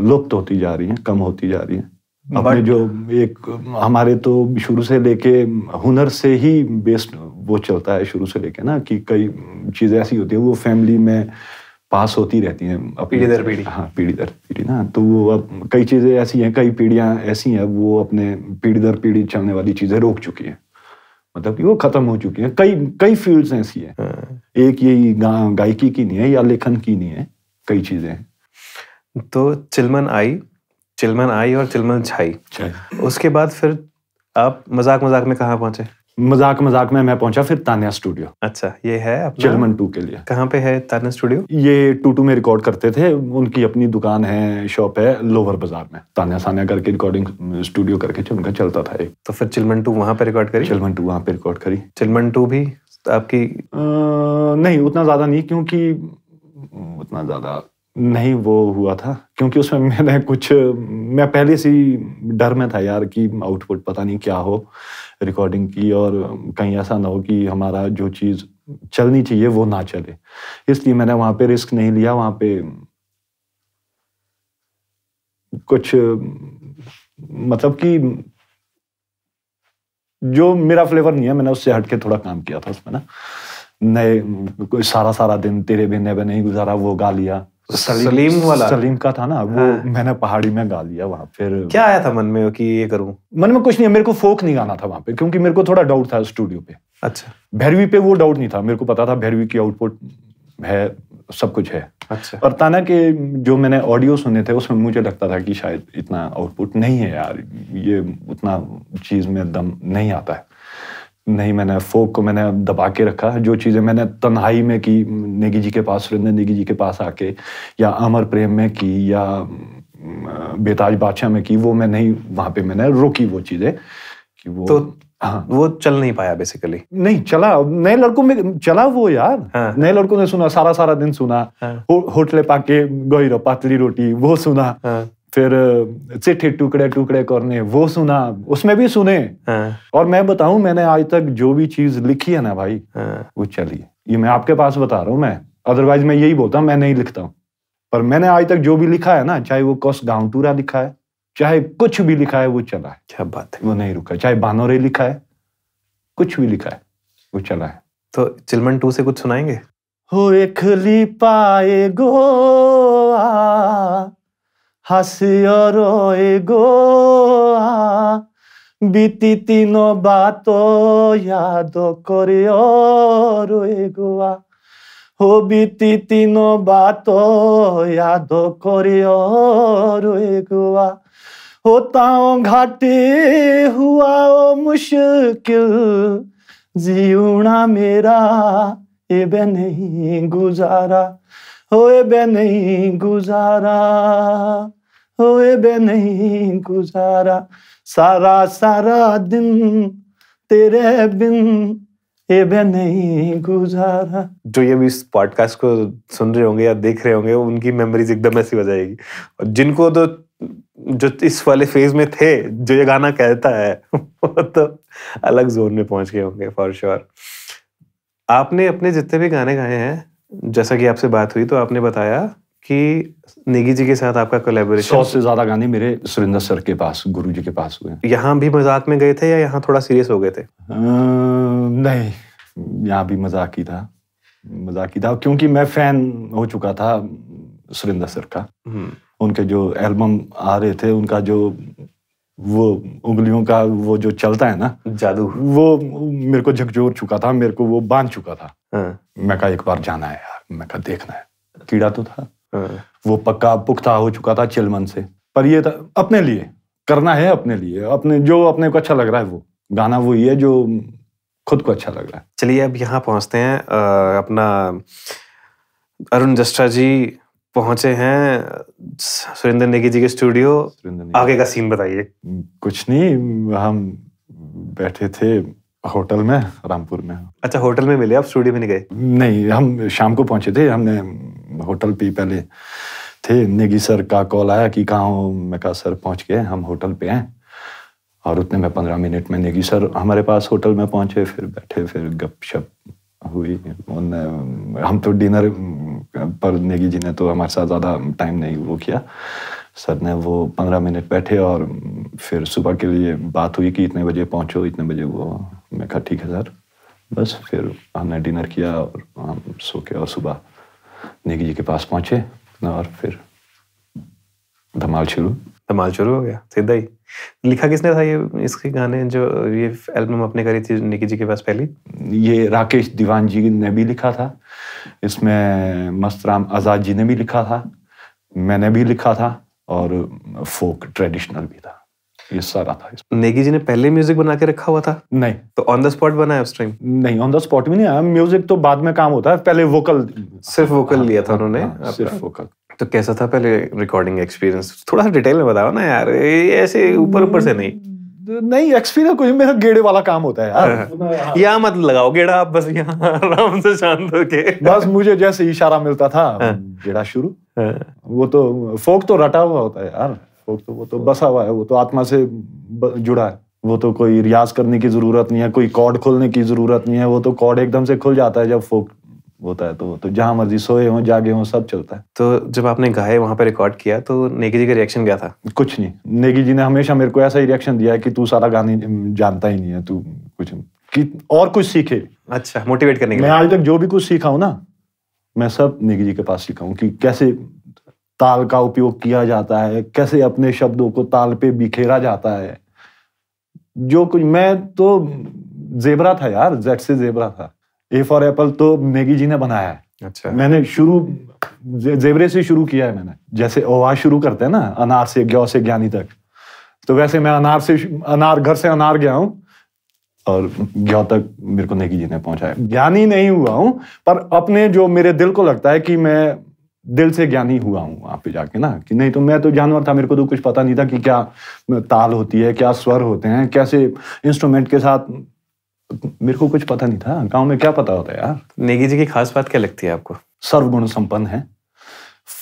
लुप्त होती जा रही हैं कम होती जा रही हैं अपने जो एक हमारे तो शुरू से लेके हुनर से ही बेस्ड वो चलता है शुरू से लेके ना कि कई चीज़ें ऐसी होती है वो फैमिली में पास होती रहती हैं पीढ़ी दर पीढ़ी हाँ पीढ़ी दर पीढ़ी ना तो वो अब कई चीज़ें ऐसी हैं कई पीढ़ियां ऐसी हैं वो अपने पीढ़ी दर पीढ़ी चलने वाली चीज़ें रोक चुकी हैं मतलब कि वो खत्म हो चुकी हैं कई कई फील्ड्स ऐसी हैं हाँ। एक यही गायकी की नहीं है या लेखन की नहीं है कई चीज़ें तो चिलमन आई चिलमन आई और चिलमन छाई उसके बाद फिर आप मजाक मजाक में कहा पहुंचे मजाक मजाक में मैं पहुंचा फिर तान्या स्टूडियो अच्छा ये है चिलमन टू के लिए कहाँ पे है तान्या स्टूडियो ये टू टू में रिकॉर्ड करते थे उनकी अपनी दुकान है शॉप है लोअर बाजार में तान्या सान्या करके रिकॉर्डिंग स्टूडियो करके उनका चलता था एक तो फिर चिलमन टू वहाँ पे रिकॉर्ड करी चिलमन टू वहाँ पे रिकॉर्ड करी चिलमन टू भी आपकी आ, नहीं उतना ज्यादा नहीं क्योंकि उतना ज्यादा नहीं वो हुआ था क्योंकि उसमें मैंने कुछ मैं पहले से ही डर में था यार कि आउटपुट पता नहीं क्या हो रिकॉर्डिंग की और कहीं ऐसा ना हो कि हमारा जो चीज़ चलनी चाहिए वो ना चले इसलिए मैंने वहाँ पे रिस्क नहीं लिया वहाँ पे कुछ मतलब कि जो मेरा फ्लेवर नहीं है मैंने उससे हटके थोड़ा काम किया था उसमें ना नए सारा सारा दिन तेरे बिना नहीं गुजारा वो गा लिया सलीम, सलीम वाला सलीम का था ना वो हाँ। मैंने पहाड़ी में गा लिया वहां फिर क्या आया था मन में कि ये करूं मन में कुछ नहीं है मेरे को फोक नहीं गाना था वहां पे क्योंकि मेरे को थोड़ा डाउट था स्टूडियो पे अच्छा भैरवी पे वो डाउट नहीं था मेरे को पता था भैरवी की आउटपुट है सब कुछ है अच्छा और ताना के जो मैंने ऑडियो सुने थे उसमें मुझे लगता था कि शायद इतना आउटपुट नहीं है यार ये उतना चीज में दम नहीं आता है नहीं मैंने फोक को मैंने दबा के रखा जो चीज़ें मैंने तन्हाई में की नेगी जी के पास सुरेंद्र नेगी जी के पास आके या अमर प्रेम में की या बेताज बादशाह में की वो मैं नहीं वहाँ पे मैंने रोकी वो चीज़ें कि वो तो हाँ वो चल नहीं पाया बेसिकली नहीं चला नए लड़कों में चला वो यार हाँ। नए लड़कों ने सुना सारा सारा दिन सुना हाँ। हो, होटले पाके गोई रो पातली रोटी वो सुना हाँ। फिर चिट्ठी टुकड़े टुकड़े करने वो सुना उसमें भी सुने हाँ। और मैं बताऊं मैंने आज तक जो भी चीज लिखी है ना भाई हाँ। वो चलिए ये मैं आपके पास बता रहा हूँ मैं अदरवाइज मैं यही बोलता हूँ मैं नहीं लिखता हूँ पर मैंने आज तक जो भी लिखा है ना चाहे वो कौस गांव टूरा लिखा है चाहे कुछ भी लिखा है वो चला है क्या बात है वो नहीं रुका चाहे बानोरे लिखा है कुछ भी लिखा है वो चला है तो चिलमन टू से कुछ सुनाएंगे हो एक पाए गो হাসিয়র গো বিতি তিন বাত ইয়াদ করিয় রয়ে গোয়া হো বিতি তিন বাত ইয়াদ করিয় রয়ে গোয়া होताओं घाटे हुआ ओ मुश्किल जीना मेरा ये नहीं होए बे नहीं गुजारा होए बे नहीं गुजारा सारा सारा दिन तेरे बिन ये बे नहीं गुजारा जो ये भी इस पॉडकास्ट को सुन रहे होंगे या देख रहे होंगे उनकी मेमोरीज एकदम ऐसी हो जाएगी और जिनको तो जो इस वाले फेज में थे जो ये गाना कहता है वो तो अलग जोन में पहुंच गए होंगे फॉर श्योर आपने अपने जितने भी गाने गाए हैं जैसा कि आपसे बात हुई तो आपने बताया कि नेगी जी के साथ आपका कोलेबोरेशन सौ से ज्यादा गाने मेरे सुरेंद्र सर के पास गुरु जी के पास हुए यहाँ भी मजाक में गए थे या यहाँ थोड़ा सीरियस हो गए थे आ, नहीं यहाँ भी मजाक ही था मजाक ही था क्योंकि मैं फैन हो चुका था सुरेंद्र सर का हम्म। उनके जो एल्बम आ रहे थे उनका जो वो उंगलियों का वो जो चलता है ना जादू वो मेरे को झकझोर चुका था मेरे को वो बांध चुका था हाँ। मैं कहा एक बार जाना है यार मैं कहा देखना है कीड़ा तो था हाँ। वो पक्का पुख्ता हो चुका था चिलमन से पर ये था अपने लिए करना है अपने लिए अपने जो अपने को अच्छा लग रहा है वो गाना वो ही है जो खुद को अच्छा लग रहा है चलिए अब यहाँ पहुँचते हैं आ, अपना अरुण जस्टा जी पहुंचे हैं सुरेंद्र नेगी जी के स्टूडियो आगे का सीन बताइए कुछ नहीं हम बैठे थे होटल में रामपुर में अच्छा होटल में मिले आप स्टूडियो में नहीं गए नहीं हम शाम को पहुंचे थे हमने होटल पे पहले थे नेगी सर का कॉल आया कि कहाँ हो मैं कहा सर पहुंच गए हम होटल पे हैं और उतने में पंद्रह मिनट में नेगी सर हमारे पास होटल में पहुंचे फिर बैठे फिर गप शप हुई उन हम तो डिनर पर नेगी जी ने तो हमारे साथ ज़्यादा टाइम नहीं वो किया सर ने वो पंद्रह मिनट बैठे और फिर सुबह के लिए बात हुई कि इतने बजे पहुँचो इतने बजे वो मैं कहा ठीक है सर बस फिर हमने डिनर किया और हम सो के और सुबह नेगी जी के पास पहुँचे और फिर धमाल शुरू धमाल शुरू हो गया सीधा ही लिखा किसने था ये इसके गाने जो ये एल्बम अपने करी थी निकी जी के पास पहली ये राकेश दीवान जी ने भी लिखा था इसमें मस्तराम आज़ाद जी ने भी लिखा था मैंने भी लिखा था और फोक ट्रेडिशनल भी था ये सारा था नेगी जी ने पहले म्यूजिक बना के रखा हुआ था नहीं तो ऑन द स्पॉट बनाया उस टाइम नहीं ऑन द स्पॉट भी नहीं आया म्यूजिक तो बाद में काम होता है पहले वोकल सिर्फ वोकल हाँ, लिया था हाँ, उन्होंने हाँ, सिर्फ वोकल तो कैसा था पहले रिकॉर्डिंग एक्सपीरियंस थोड़ा सा डिटेल में बताओ ना यार ऐसे ऊपर ऊपर से नहीं हम्म, नहीं एक्सपीरियंस कुछ मेरा गेड़े वाला काम होता है यार हाँ, हाँ। मत लगाओ गेड़ा आप बस यहाँ आराम से शांत होके बस मुझे जैसे इशारा मिलता था हाँ। गेड़ा शुरू वो तो फोक तो रटा हुआ होता है यार फोक तो वो तो बसा हुआ है वो तो आत्मा से जुड़ा है वो तो कोई रियाज करने की जरूरत नहीं है कोई कॉर्ड खोलने की जरूरत नहीं है वो तो कॉर्ड एकदम से खुल जाता है जब फोक होता है तो तो जहाँ मर्जी सोए हों जागे हों सब चलता है तो जब आपने गाए वहाँ पर रिकॉर्ड किया तो नेगी जी का रिएक्शन क्या था कुछ नहीं नेगी जी ने हमेशा मेरे को ऐसा ही रिएक्शन दिया कि तू सारा गाने जानता ही नहीं है तू कुछ कि और कुछ सीखे अच्छा मोटिवेट करने के लिए मैं आज तक जो भी कुछ सीखा हूँ ना मैं सब नेगी जी के पास सीखा हूँ कि कैसे ताल का उपयोग किया जाता है कैसे अपने शब्दों को ताल पे बिखेरा जाता है जो कुछ मैं तो जेबरा था यार जेट से जेबरा था ए फॉर एप्पल तो मैगी जी ने बनाया है अच्छा मैंने शुरू जेवरे से शुरू किया है मैंने जैसे ओवा शुरू करते हैं ना अनार से ग्यो से ज्ञानी तक तो वैसे मैं अनार से अनार घर से अनार गया हूँ और ज्ञा तक मेरे को नेगी जी ने पहुंचाया ज्ञानी नहीं हुआ हूँ पर अपने जो मेरे दिल को लगता है कि मैं दिल से ज्ञानी हुआ हूँ वहां पे जाके ना कि नहीं तो मैं तो जानवर था मेरे को तो कुछ पता नहीं था कि क्या ताल होती है क्या स्वर होते हैं कैसे इंस्ट्रूमेंट के साथ मेरे को कुछ पता नहीं था गांव में क्या पता होता है यार नेगी जी की खास बात क्या लगती है आपको सर्वगुण संपन्न है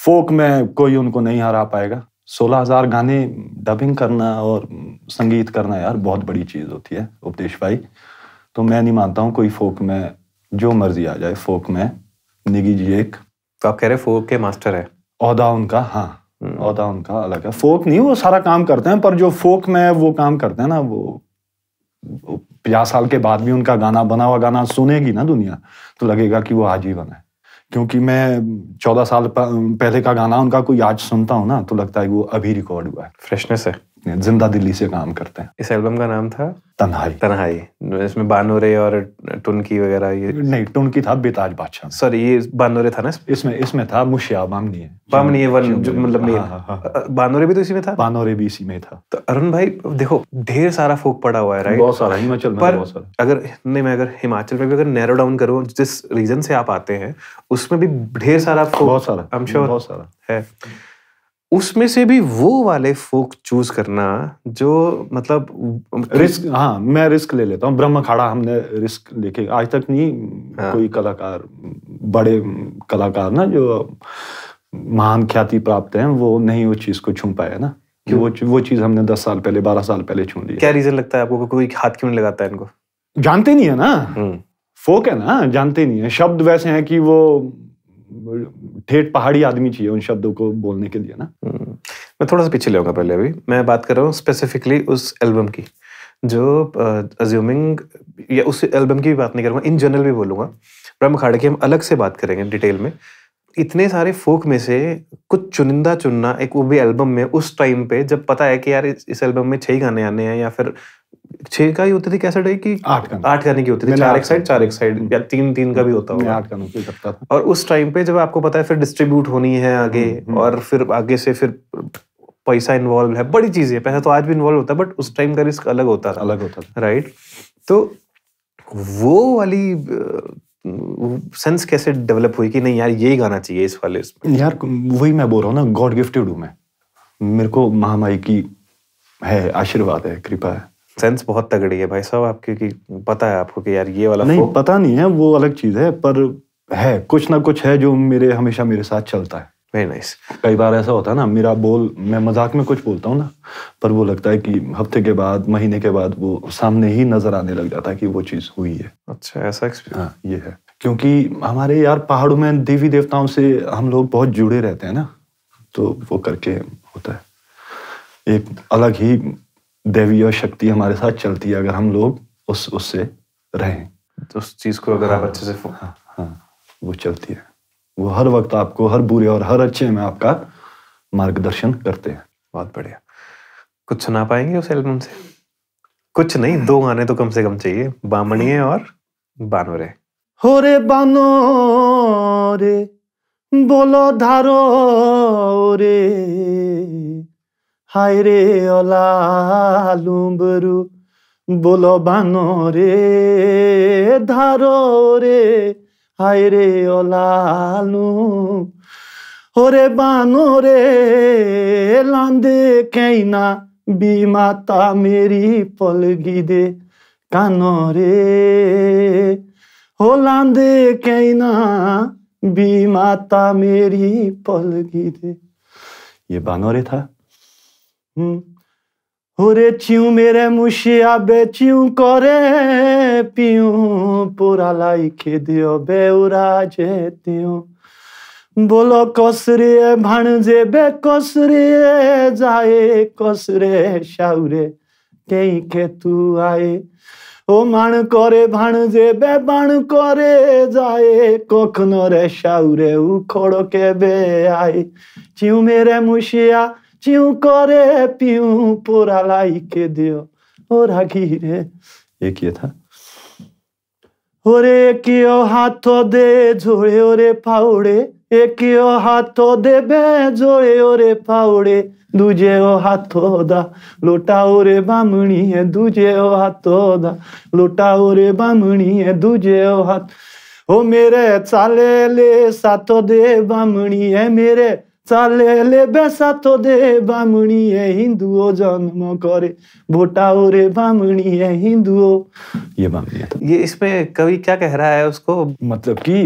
फोक में कोई उनको नहीं हरा पाएगा सोलह हजार गाने डबिंग करना और संगीत करना यार बहुत बड़ी चीज़ होती है उपदेश भाई तो मैं नहीं मानता हूँ कोई फोक में जो मर्जी आ जाए फोक में निगी जी एक तो आप कह रहे फोक के मास्टर है अहदा उनका हाँ अहदा हम्म। उनका अलग है फोक नहीं वो सारा काम करते हैं पर जो फोक में वो काम करते हैं ना वो पचास साल के बाद भी उनका गाना बना हुआ गाना सुनेगी ना दुनिया तो लगेगा कि वो आज बना है क्योंकि मैं चौदह साल पहले का गाना उनका कोई आज सुनता हूँ ना तो लगता है वो अभी रिकॉर्ड हुआ है फ्रेशनेस है जिंदा दिल्ली से काम करते हैं इस एल्बम का नाम था तनहाई तनहाई इसमें बानोरे और टुनकी वगैरह ये नहीं टुनकी था बेताज बादशाह सॉरी ये बानोरे था ना इसमें इसमें था मुशिया बामनी बामनी वन जो मतलब नहीं हाँ, हाँ, हाँ। बानोरे भी तो इसी में था बानोरे भी इसी में था तो अरुण भाई देखो ढेर सारा फोक पड़ा हुआ है राइट बहुत सारा हिमाचल पर अगर नहीं मैं अगर हिमाचल में भी अगर नैरो डाउन करूँ जिस रीजन से आप आते हैं उसमें भी ढेर सारा फोक बहुत सारा बहुत सारा है उसमें से भी वो वाले फोक चूज करना जो मतलब रिस्क हाँ मैं रिस्क ले लेता हूँ ब्रह्म खाड़ा हमने रिस्क लेके आज तक नहीं हाँ। कोई कलाकार बड़े कलाकार ना जो महान ख्याति प्राप्त हैं वो नहीं उस चीज को छू पाए ना कि वो हम्म। वो चीज हमने दस साल पहले बारह साल पहले छू ली क्या रीजन लगता है आपको कोई हाथ क्यों लगाता है इनको जानते नहीं है ना फोक हम्म। है ना जानते नहीं है शब्द वैसे हैं कि वो ठेठ पहाड़ी आदमी चाहिए उन शब्दों को बोलने के लिए ना हम्म। मैं थोड़ा सा पीछे लेगा पहले अभी मैं बात कर रहा हूँ स्पेसिफिकली उस एल्बम की जो अज्यूमिंग uh, या उस एल्बम की भी बात नहीं करूँगा इन जनरल भी बोलूँगा ब्रह्म अखाड़े की हम अलग से बात करेंगे डिटेल में इतने सारे फोक में से कुछ चुनिंदा चुनना एक वो भी एल्बम में उस टाइम पे जब पता है कि यार इस, एल्बम में छः गाने आने हैं या फिर छह का ही होती थी कैसेट है की आठ का आठ करने की होती थी चार एक साइड चार एक साइड या तीन तीन का भी होता होगा आठ करने की करता था और उस टाइम पे जब आपको पता है फिर डिस्ट्रीब्यूट होनी है आगे हम्म, हम्म। और फिर आगे से फिर पैसा इन्वॉल्व है बड़ी चीज है पैसा तो आज भी इन्वॉल्व होता है बट उस टाइम का रिस्क अलग होता था अलग होता था राइट तो वो वाली सेंस कैसे डेवलप हुई कि नहीं यार यही गाना चाहिए इस वाले यार वही मैं बोल रहा हूँ ना गॉड गिफ्टेड हूँ मैं मेरे को महामारी की है आशीर्वाद है कृपा है सेंस बहुत तगड़ी है भाई साहब आपके कि पता है आपको कि यार ये वाला नहीं पता नहीं है वो अलग चीज है पर है कुछ ना कुछ है जो मेरे हमेशा मेरे साथ चलता है वेरी नाइस nice. कई बार ऐसा होता है ना मेरा बोल मैं मजाक में कुछ बोलता हूँ ना पर वो लगता है कि हफ्ते के बाद महीने के बाद वो सामने ही नजर आने लग जाता है कि वो चीज हुई है अच्छा ऐसा एक्सपीरियंस हाँ ये है क्योंकि हमारे यार पहाड़ों में देवी देवताओं से हम लोग बहुत जुड़े रहते हैं ना तो वो करके होता है एक अलग ही दैवीय शक्ति हमारे साथ चलती है अगर हम लोग उस उससे रहें तो उस चीज को अगर आप अच्छे से हाँ हाँ वो चलती है वो हर वक्त आपको हर बुरे और हर अच्छे में आपका मार्गदर्शन करते हैं बहुत बढ़िया कुछ सुना पाएंगे उस एल्बम से कुछ नहीं दो गाने तो कम से कम चाहिए बामणिये और बानोरे हो रे बानो रे बोलो धारो रे হায় রে অলালুম্বরু বলো বানরে ধার রে হায় রে অলালু ওরে বানরে লান্দে কেইনা বিমাতা মেরি পলগি দে কানরে হোলান্দে কেইনা বিমাতা মেরি पलगी दे ये बानोरे था ওরে চিউ মেরে মুশিয়া চিউ করে পিউ পুরালাই লাইখে দিও বেউরা যে তিউ বলো কসরিয়ে যে বে কসরে যায় কসরে সাউরে কেই খে তু আয়ে ও মান করে যে বে বাণ করে যায় কখনো রে সাউরে উখড়কে বে আয় চিউ মেরে মুশিয়া चिउ करे पिउ पोरा लाई के दियो ओरा घिरे एक ये था एक कियो हाथो दे झोड़े ओरे पाउड़े एक ओ हाथो दे बे जोड़े ओरे पाउड़े दूजे ओ हाथो दा लोटा ओरे बामणी है दूजे ओ हाथो दा लोटा ओरे बामणी है दूजे ओ हाथ ओ मेरे चाले ले सातो दे बामणी है मेरे चले बेसा तो दे বামুনি এ হিন্দু जन्म करे भोटाओ रे बामणी है हिंदुओ ये बामणी है ये इसमें कवि क्या कह रहा है उसको मतलब कि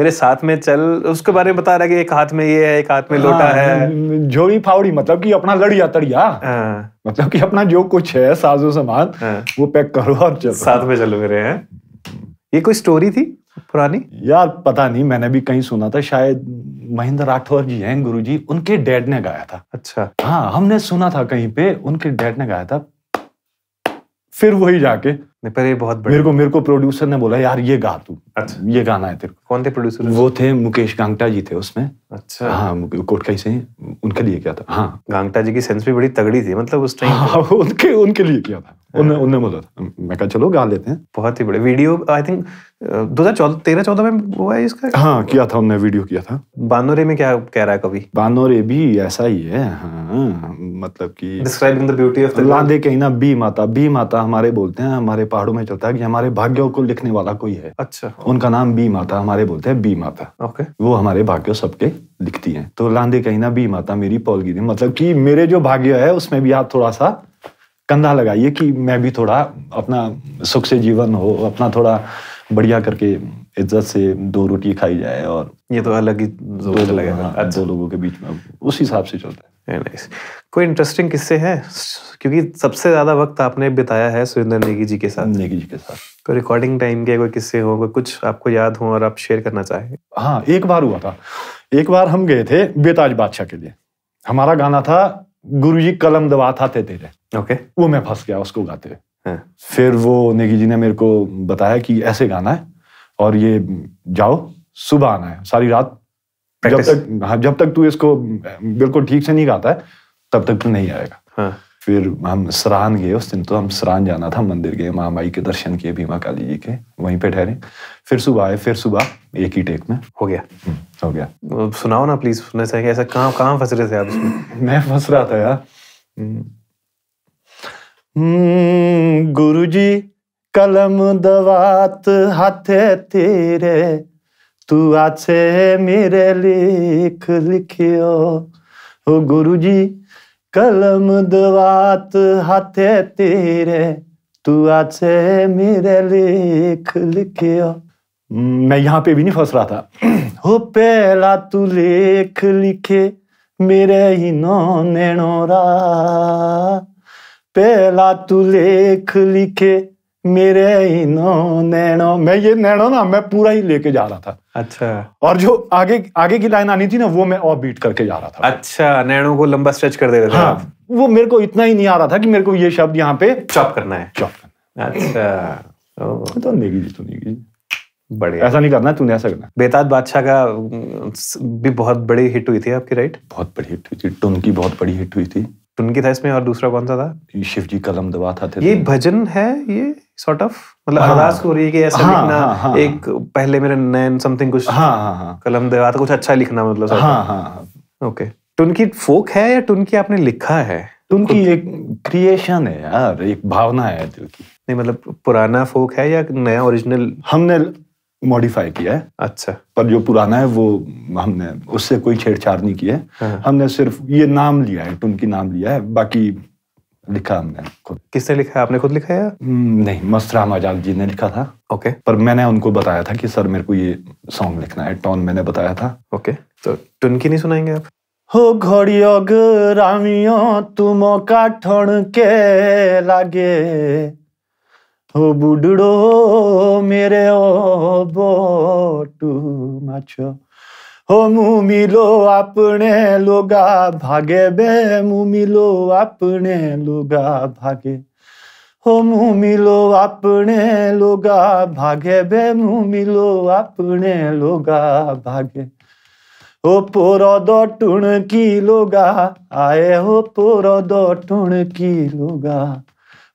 मेरे साथ में चल उसके बारे में बता रहा है कि एक हाथ में ये है एक हाथ में लोटा हाँ, है झोड़ी फावड़ी मतलब कि अपना लड़िया तड़िया हाँ। मतलब कि अपना जो कुछ है साजो सामान हाँ। वो पैक करो और चलो साथ में चलो मेरे हैं ये कोई स्टोरी थी पुरानी यार पता नहीं मैंने भी कहीं सुना था शायद महेंद्र राठौर जी हैं गुरुजी उनके डैड ने गाया था अच्छा हाँ हमने सुना था कहीं पे उनके डैड ने गाया था फिर वही हम्म। जाके पर ये बहुत मेरे को मेरे को प्रोड्यूसर ने बोला यार ये गा तू अच्छा ये गाना है तेरे को कौन थे प्रोड्यूसर वो थे मुकेश गांगटा जी थे उसमें अच्छा हाँ कोट कोटखाई से उनके लिए किया था हाँ गांगटा जी की सेंस भी बड़ी तगड़ी थी मतलब उस टाइम हाँ, उनके उनके लिए किया था उन्होंने हाँ। उन्होंने बोला था मैं कहा चलो गा लेते हैं बहुत ही बड़े वीडियो आई थिंक दो हजार चौदह तेरह चौदह में है इसका हाँ किया था वीडियो किया था बानोरे में क्या कह रहा है कभी बानोरे भी ऐसा ही है हाँ मतलब कि डिस्क्राइबिंग द ब्यूटी ऑफ लादे कहीं ना बी माता बी माता हमारे बोलते हैं हमारे पहाड़ों में चलता है कि हमारे भाग्यों को लिखने वाला कोई है अच्छा उनका नाम बी माता हमारे बोलते हैं बी माता ओके वो हमारे भाग्य सबके लिखती है तो लांदे कहीं ना बी माता मेरी पौलगिरी मतलब की मेरे जो भाग्य है उसमें भी आप थोड़ा सा कंधा लगाइए कि मैं भी थोड़ा अपना सुख से जीवन हो अपना थोड़ा बढ़िया करके इज्जत से दो रोटी खाई जाए और ये तो अलग ही जोर से लगेगा हाँ, अच्छा। दो लोगों के बीच में उस हिसाब से चलता है नाइस कोई इंटरेस्टिंग किस्से हैं क्योंकि सबसे ज्यादा वक्त आपने बिताया है सुरेंद्र नेगी जी के साथ नेगी जी के साथ कोई रिकॉर्डिंग टाइम के कोई किस्से हो कोई कुछ आपको याद हो और आप शेयर करना चाहें हाँ एक बार हुआ था एक बार हम गए थे बेताज बादशाह के लिए हमारा गाना था गुरुजी कलम दबा था तेरे ओके वो मैं फंस गया उसको गाते हुए हाँ। फिर वो नेगी जी ने मेरे को बताया कि ऐसे गाना है और ये जाओ सुबह आना है सारी रात जब तक हाँ, जब तक तू इसको बिल्कुल ठीक से नहीं गाता है तब तक तू नहीं आएगा हाँ। फिर हम सरान गए उस दिन तो हम सरान जाना था मंदिर गए माँ माई के दर्शन किए भीमा काली जी के वहीं पे ठहरे फिर सुबह आए फिर सुबह एक ही टेक में हो गया हम्म, हो गया सुनाओ ना प्लीज सुनने से ऐसा कहाँ कहाँ फंस रहे थे आप मैं फंस रहा था यार हम्म। हम्म, गुरु जी कलम दवात हाथे तेरे तू आछे मेरे लिख लिखियो ओ गुरु जी कलम दवात हाथे तेरे तू आछे मेरे लिख लिखियो मैं यहाँ पे भी नहीं फंस रहा था हो पहला तू लेख लिखे मेरे ही नो नैणोरा पहला तू लेख लिखे मेरे इनो नैनो मैं ये नैनो ना मैं पूरा ही लेके जा रहा था अच्छा और जो आगे आगे की लाइन आनी थी ना वो मैं और बीट करके जा रहा था अच्छा नैनो को लंबा स्ट्रेच कर दे रहे थे हाँ, वो मेरे को इतना ही नहीं आ रहा था कि मेरे को ये शब्द यहाँ पे चॉप करना है चॉप करना है। अच्छा तो नेगी जी तो नेगी जी बढ़िया ऐसा नहीं करना तूने ऐसा करना बेताज बादशाह का भी बहुत बड़ी हिट हुई थी आपकी राइट बहुत बड़ी हिट हुई थी टुन की बहुत बड़ी हिट हुई थी टुनकी था इसमें और दूसरा कौन सा था शिव जी कलम दबा था ये तो। भजन है ये सॉर्ट ऑफ मतलब हाँ। अरदास हो रही है कि ऐसा हाँ, लिखना हाँ, हाँ, एक पहले मेरे नैन समथिंग कुछ हाँ, हाँ, हाँ, कलम दबा था कुछ अच्छा लिखना मतलब हाँ, हाँ, ओके टुनकी फोक है या टुनकी तो आपने लिखा है टुनकी तो एक क्रिएशन है यार एक भावना है दिल की नहीं मतलब पुराना फोक है या नया ओरिजिनल हमने मॉडिफाई किया है अच्छा पर जो पुराना है वो हमने उससे कोई छेड़छाड़ नहीं की है हाँ। हमने सिर्फ ये नाम लिया है टुनकी नाम लिया है बाकी लिखा हमने खुद किसने लिखा है आपने खुद लिखा है हम्म, नहीं मस्तराम आजाद जी ने लिखा था ओके पर मैंने उनको बताया था कि सर मेरे को ये सॉन्ग लिखना है टोन मैंने बताया था ओके तो टुनकी नहीं सुनाएंगे आप हो घड़ियों रामियों तुम का के लागे हो बुडुडो मेरे ओ बोटू मछ हो मिलो अपने लोगा भागे बे मिलो अपने लोगा भागे हो मिलो अपने लोगा भागे बे मिलो अपने लोगा भागे हो पोरो दो टुण की लोगा आए हो पोरो दो टुण की लोगा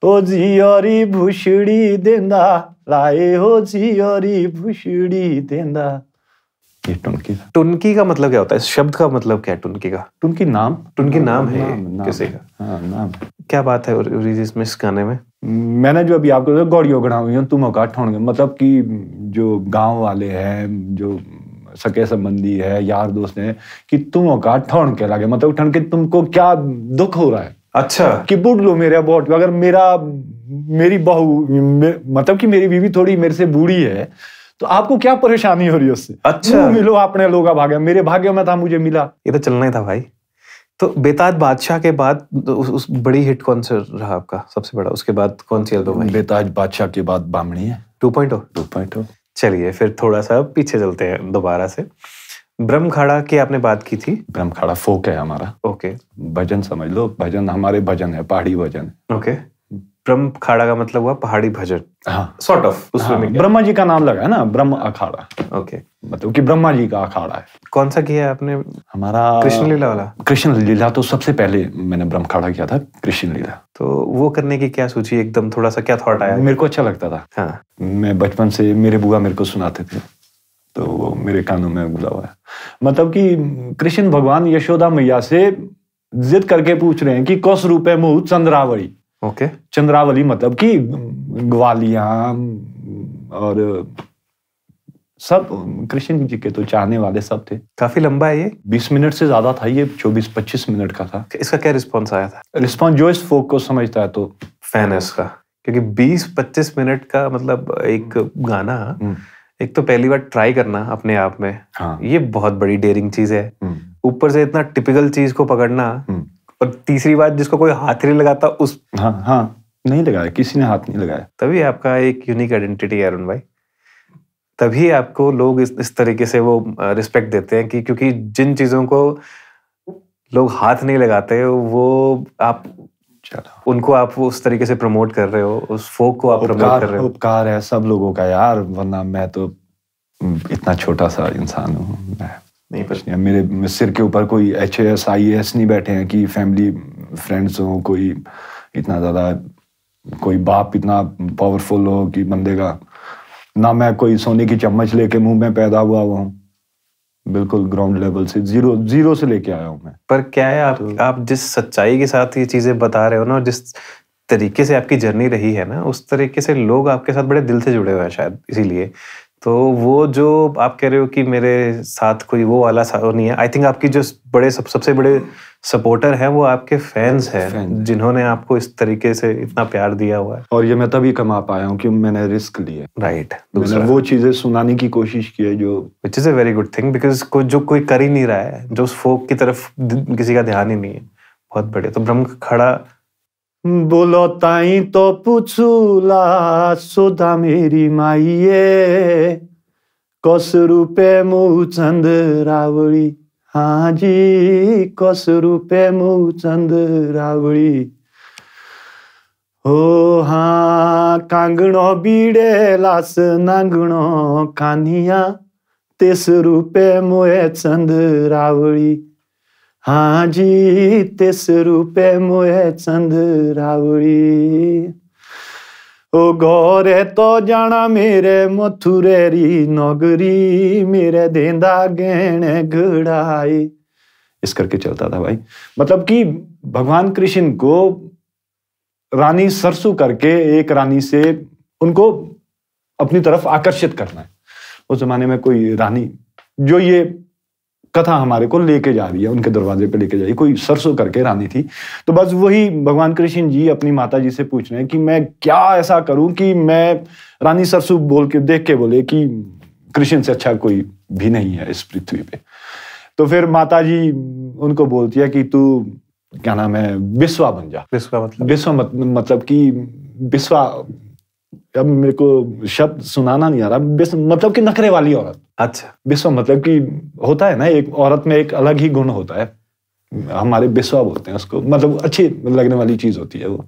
ओ झियरी भुसड़ी देंदा लाए हो झियरी भुसड़ी देंदा ये टुनकी था टुनकी का मतलब क्या होता है शब्द का मतलब क्या है टुनकी का टुनकी नाम टुनकी नाम, हाँ, नाम है नाम, किसी का हाँ, नाम क्या बात है और इसमें इस गाने में मैंने जो अभी आपको तो गौड़ियों गढ़ाई तुम अकाठ होंगे मतलब कि जो गांव वाले हैं जो सके संबंधी है यार दोस्त हैं कि तुम औकात ठौण के लागे मतलब ठंड के तुमको क्या दुख हो रहा है अच्छा कि बुढ़ लो मेरा बहुत अगर मेरा मेरी बहू मतलब कि मेरी बीवी थोड़ी मेरे से बूढ़ी है तो आपको क्या परेशानी हो रही है उससे अच्छा मिलो अपने लोग भाग्य मेरे भाग्य में था मुझे मिला ये तो चलना ही था भाई तो बेताज बादशाह के बाद तो उस, उस बड़ी हिट कौन सा रहा आपका सबसे बड़ा उसके बाद कौन सी एल्बम है बेताज बादशाह के बाद बामणी है टू पॉइंट टू पॉइंट चलिए फिर थोड़ा सा पीछे चलते हैं दोबारा से ब्रह्मखाड़ा की आपने बात की थी ब्रह्मखाड़ा फोक है हमारा ओके भजन समझ लो भजन हमारे भजन है पहाड़ी भजन ओके ब्रह्म खाड़ा का मतलब हुआ पहाड़ी भजन सॉर्ट हाँ। ऑफ हाँ, उसमें ब्रह्मा जी का नाम लगा है ना ब्रह्म अखाड़ा ओके मतलब कि ब्रह्मा जी का अखाड़ा है कौन सा किया है आपने हमारा कृष्ण लीला वाला कृष्ण लीला तो सबसे पहले मैंने ब्रह्म खाड़ा किया था कृष्ण लीला तो वो करने की क्या सोची एकदम थोड़ा सा क्या थॉट आया मेरे को अच्छा लगता था हाँ मैं बचपन से मेरे बुआ मेरे को सुनाते थे तो वो मेरे कानों में बुला हुआ है मतलब कि कृष्ण भगवान यशोदा मैया से जिद करके पूछ रहे हैं कि कौस है मुह चंद्रावली ओके चंद्रावली मतलब कि ग्वालिया और सब कृष्ण जी के तो चाहने वाले सब थे काफी लंबा है ये बीस मिनट से ज्यादा था ये चौबीस पच्चीस मिनट का था इसका क्या रिस्पॉन्स आया था रिस्पॉन्स जो इस फोक को समझता है तो फैन है इसका क्योंकि बीस पच्चीस मिनट का मतलब एक गाना हम्म। एक तो पहली बार ट्राई करना अपने आप में हाँ। ये बहुत बड़ी डेयरिंग चीज है हम्म। ऊपर से इतना टिपिकल चीज को पकड़ना हम्म। और तीसरी बात जिसको कोई हाथ नहीं लगाता उस हाँ हाँ नहीं लगाया किसी ने हाथ नहीं लगाया तभी आपका एक यूनिक आइडेंटिटी है अरुण भाई तभी आपको लोग इस इस तरीके से वो रिस्पेक्ट देते हैं कि क्योंकि जिन चीज़ों को लोग हाथ नहीं लगाते वो आप उनको आप उस तरीके से प्रमोट कर रहे हो उस फोक को आप प्रमोट कर रहे हो उपकार है सब लोगों का यार वरना मैं तो इतना छोटा सा इंसान हूँ नहीं पर मेरे सिर के ऊपर कोई एच एस आई एस नहीं बैठे हैं कि फैमिली फ्रेंड्स हो कोई इतना ज़्यादा कोई बाप इतना पावरफुल हो कि बंदे का ना मैं कोई सोने की चम्मच लेके मुंह में पैदा हुआ हुआ हूँ बिल्कुल ग्राउंड लेवल से जीरो जीरो से लेके आया हूँ मैं पर क्या है आप तो, आप जिस सच्चाई के साथ ये चीजें बता रहे हो ना जिस तरीके से आपकी जर्नी रही है ना उस तरीके से लोग आपके साथ बड़े दिल से जुड़े हुए हैं शायद इसीलिए तो वो जो आप कह रहे हो कि मेरे साथ कोई वो वाला नहीं है आई थिंक आपकी जो बड़े सब सबसे बड़े सपोर्टर हैं वो आपके फैंस हैं जिन्होंने आपको इस तरीके से इतना प्यार दिया हुआ है और ये मैं तभी कमा पाया हूँ कि मैंने रिस्क लिया राइट मैंने वो चीज़ें सुनाने की कोशिश की है जो which is a very good thing because को जो कोई कर ही नहीं रहा है जो उस फोक की तरफ किसी का ध्यान ही नहीं है बहुत बड़े तो ब्रह्म खड़ा बोलो ताई तो पूछूला सुधा मेरी माइये कस रूपे चंद रावड़ी हाँ जी कस रूपे चंद रावड़ी हो हाँ कांगणो बीड़े लास नांगणो कानिया तेस रूपे मुए चंद रावड़ी Azi te sărupe moe țandravuri. ओ गौरे तो जाना मेरे मथुरे री नौगरी मेरे देंदा गहने घड़ाई इस करके चलता था भाई मतलब कि भगवान कृष्ण को रानी सरसू करके एक रानी से उनको अपनी तरफ आकर्षित करना है उस जमाने में कोई रानी जो ये कथा हमारे को लेके जा रही है उनके दरवाजे पे लेके जा रही कोई सरसों करके रानी थी तो बस वही भगवान कृष्ण जी अपनी माता जी से पूछ रहे हैं कि मैं क्या ऐसा करूं कि मैं रानी सरसों बोल के देख के बोले कि कृष्ण से अच्छा कोई भी नहीं है इस पृथ्वी पे तो फिर माता जी उनको बोलती है कि तू क्या नाम है विश्वा बन जा विश्वा मतलब विश्व मत, मतलब कि विश्वा अब मेरे को शब्द सुनाना नहीं आ रहा मतलब कि नखरे वाली औरत अच्छा बिस्वा मतलब कि होता है ना एक औरत में एक अलग ही गुण होता है हमारे बिस्वा बोलते हैं उसको मतलब अच्छी लगने वाली चीज होती है वो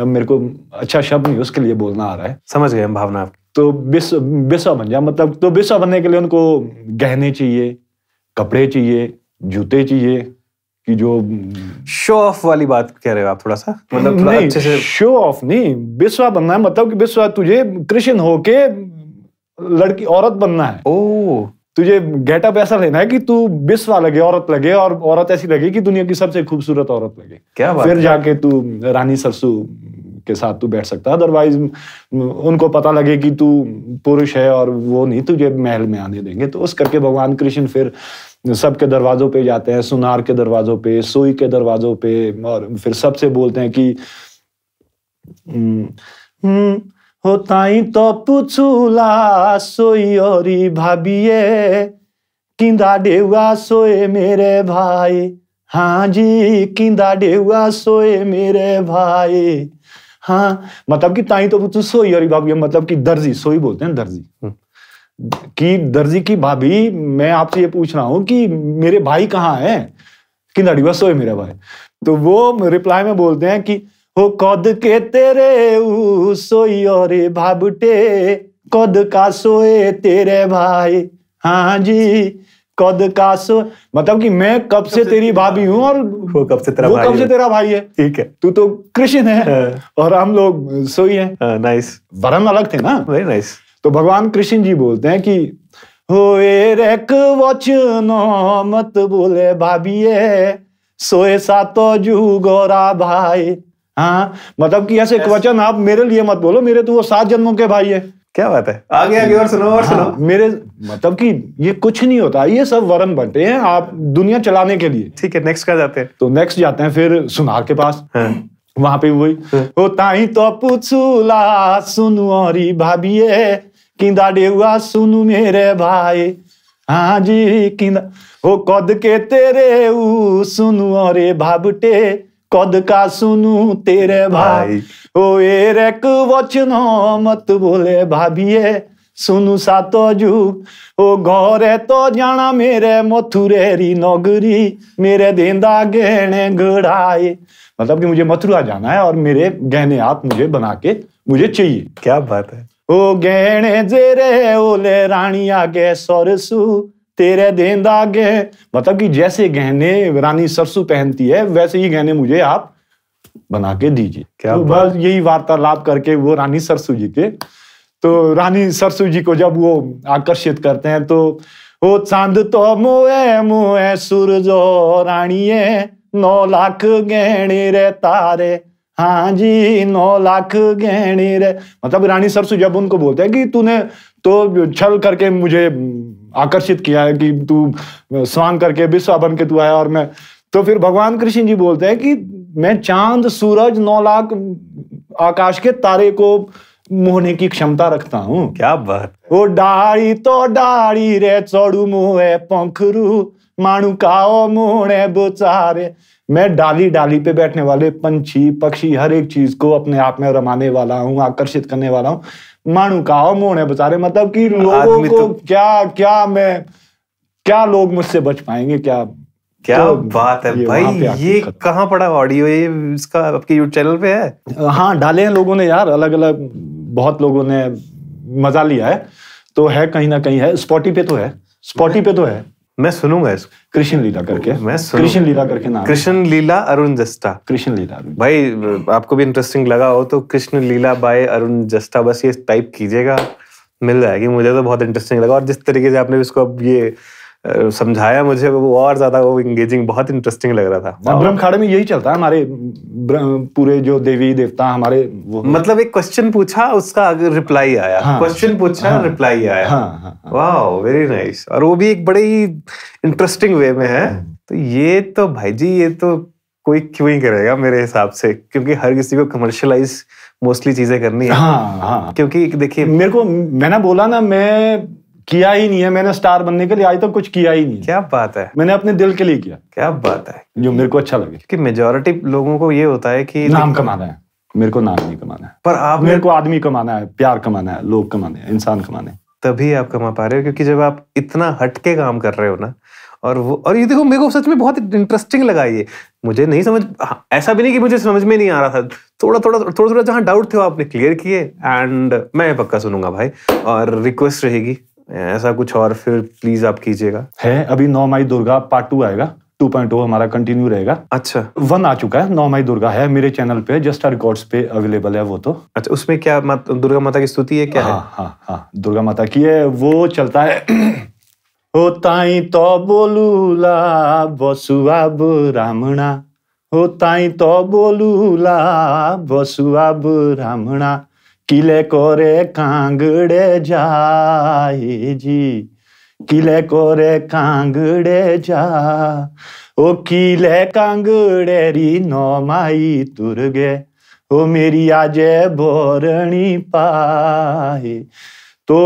अब मेरे को अच्छा शब्द नहीं उसके लिए बोलना आ रहा है समझ गए भावना तो बिस्व बिस्वा बन जा मतलब तो बिस्वा बनने के लिए उनको गहने चाहिए कपड़े चाहिए जूते चाहिए कि जो शो ऑफ वाली बात कह रहे हो आप थोड़ा सा मतलब थोड़ा अच्छे से शो ऑफ नहीं विश्वा बनना है मतलब कि विश्वा तुझे कृष्ण होके लड़की औरत बनना है ओ तुझे गेटअप ऐसा लेना है कि तू विश्वा लगे औरत लगे और औरत ऐसी लगे कि दुनिया की सबसे खूबसूरत औरत लगे क्या बात फिर जाके तू रानी सरसू के साथ तू बैठ सकता है अदरवाइज उनको पता लगे कि तू पुरुष है और वो नहीं तुझे महल में आने देंगे तो उस करके भगवान कृष्ण फिर सब के दरवाज़ों पे जाते हैं सुनार के दरवाज़ों पे सोई के दरवाज़ों पे और फिर सबसे बोलते हैं कि हम्म, हम्म, होता ही तो सोई और भाभी किंदा डेवा सोए मेरे भाई हाँ जी किंदा डेवा सोए मेरे भाई हाँ मतलब कि ताई तो पुछू सोई और भाभी मतलब कि दर्जी सोई बोलते हैं दर्जी हम्म। कि दर्जी की भाभी मैं आपसे ये पूछ रहा हूँ कि मेरे भाई कहाँ है कि नड़िया सोए मेरा भाई तो वो रिप्लाई में बोलते हैं कि हो कद के तेरे सोई और भाबटे कद का सोए तेरे भाई हाँ जी कद का सो मतलब कि मैं कब से तेरी भाभी हूँ और वो कब से तेरा भाई कब से तेरा भाई है ठीक है तू तो कृष्ण है हाँ। और हम लोग सोई है नाइस वरम अलग थे ना वेरी नाइस तो भगवान कृष्ण जी बोलते हैं कि हो रेक वच मत बोले भाभी सोए सातो जू गोरा भाई हाँ मतलब कि ऐसे वचन आप मेरे लिए मत बोलो मेरे तो वो सात जन्मों के भाई है क्या बात है आगे आगे और सुनो और हाँ, सुनो हाँ, मेरे मतलब कि ये कुछ नहीं होता ये सब वरण बनते हैं आप दुनिया चलाने के लिए ठीक है नेक्स्ट कर जाते हैं तो नेक्स्ट जाते हैं फिर सुनार के पास हाँ। वहां पे वही हाँ। होता ही तो पूछूला सुनो भाभी किंदा डेवा सुनु मेरे भाई हाँ जी किंदा हो कद के तेरे ऊ सुनु अरे भाबटे कद का सुनू तेरे भाई ओ ए रेक वचनो मत बोले भाभिए सुनु सातो तो जुग ओ घोरे तो जाना मेरे मथुरेरी नगरी मेरे देंदा गहने गढ़ाए मतलब कि मुझे मथुरा जाना है और मेरे गहने आप मुझे बना के मुझे चाहिए क्या बात है ओ गहने जेरे ओले रानी आगे सरसु तेरे दें दागे मतलब कि जैसे गहने रानी सरसु पहनती है वैसे ही गहने मुझे आप बना के दीजिए क्या तो बस यही वार्तालाप करके वो रानी सरसु जी के तो रानी सरसु जी को जब वो आकर्षित करते हैं तो वो चांद तो मोए मोए रानी है नौ लाख गहने रे तारे हाँ जी नौ लाख गहनी रे मतलब रानी सरसू जब उनको बोलते हैं कि तूने तो छल करके मुझे आकर्षित किया है कि तू स्नान करके विश्व बन के तू आया और मैं तो फिर भगवान कृष्ण जी बोलते हैं कि मैं चांद सूरज नौ लाख आकाश के तारे को मोहने की क्षमता रखता हूँ क्या बात वो डाड़ी तो डाड़ी रे चौड़ू मोह पंखरू माणू काओ मुणे बुचारे मैं डाली डाली पे बैठने वाले पंछी पक्षी हर एक चीज को अपने आप में रमाने वाला हूँ आकर्षित करने वाला हूँ माणू काओ मुणे बुचारे मतलब कि लोगों तो- को तो... क्या क्या मैं क्या लोग मुझसे बच पाएंगे क्या क्या तो बात है ये भाई ये कहाँ पड़ा ऑडियो ये इसका आपके यूट्यूब चैनल पे है हाँ डाले हैं लोगों ने यार अलग अलग बहुत लोगों ने मजा लिया है तो है कहीं ना कहीं है स्पॉटी पे तो है स्पॉटी पे तो है मैं सुनूंगा इसको कृष्ण लीला करके मैं कृष्ण लीला करके नाम कृष्ण लीला अरुण जस्टा कृष्ण लीला भाई आपको भी इंटरेस्टिंग लगा हो तो कृष्ण लीला बाय अरुण जस्टा बस ये टाइप कीजिएगा मिल जाएगी मुझे तो बहुत इंटरेस्टिंग लगा और जिस तरीके से आपने इसको अब ये समझाया मुझे वो और ज़्यादा वो इंगेजिंग बहुत इंटरेस्टिंग लग रहा था ब्रह्म खाड़े में यही चलता है हमारे पूरे जो देवी देवता हमारे वो मतलब एक क्वेश्चन पूछा उसका रिप्लाई आया क्वेश्चन हाँ, पूछा हाँ, रिप्लाई आया हाँ, वाह वेरी नाइस और वो भी एक बड़े ही इंटरेस्टिंग वे में है हाँ। तो ये तो भाई जी ये तो कोई क्यों ही करेगा मेरे हिसाब से क्योंकि हर किसी को कमर्शलाइज मोस्टली चीजें करनी है हाँ, हाँ. क्योंकि देखिए मेरे को मैंने बोला ना मैं किया ही नहीं है मैंने स्टार बनने के लिए आज तक कुछ किया ही नहीं क्या बात है मैंने अपने दिल के लिए किया क्या बात है जो मेरे को अच्छा लगे कि मेजोरिटी लोगों को ये होता है कि नाम कमाना है मेरे को नाम नहीं कमाना है पर आप मेरे को आदमी कमाना है प्यार कमाना है लोग कमाने हैं इंसान कमाने हैं तभी आप कमा पा रहे हो क्योंकि जब आप इतना हटके काम कर रहे हो ना और वो और ये देखो मेरे को सच में बहुत इंटरेस्टिंग लगा ये मुझे नहीं समझ हाँ, ऐसा भी नहीं कि मुझे समझ में नहीं आ रहा था थोड़ा थोड़ा थोड़ा थोड़ा जहाँ डाउट थे वो आपने क्लियर किए एंड मैं पक्का सुनूंगा भाई और रिक्वेस्ट रहेगी ऐसा कुछ और फिर प्लीज आप कीजिएगा है अभी नौ माई दुर्गा पार्ट टू आएगा टू पॉइंट टू हमारा कंटिन्यू रहेगा अच्छा वन आ चुका है नौ माई दुर्गा है मेरे चैनल पे जस्ट आर रिकॉर्ड्स पे अवेलेबल है वो तो अच्छा उसमें क्या मत, दुर्गा माता की स्तुति है क्या हाँ हाँ हाँ दुर्गा माता की है वो चलता है हो ताई तो बोलूला बसुआ ब्राह्मणा हो ताई तो बोलूला बसुआब ब्राह्मणा किले कोरे कांगड़े जाए जी किले कोरे कांगड़े जा ओ किले कांगड़े री माई तुर्गे ओ मेरी आजे बोरणी पाए तो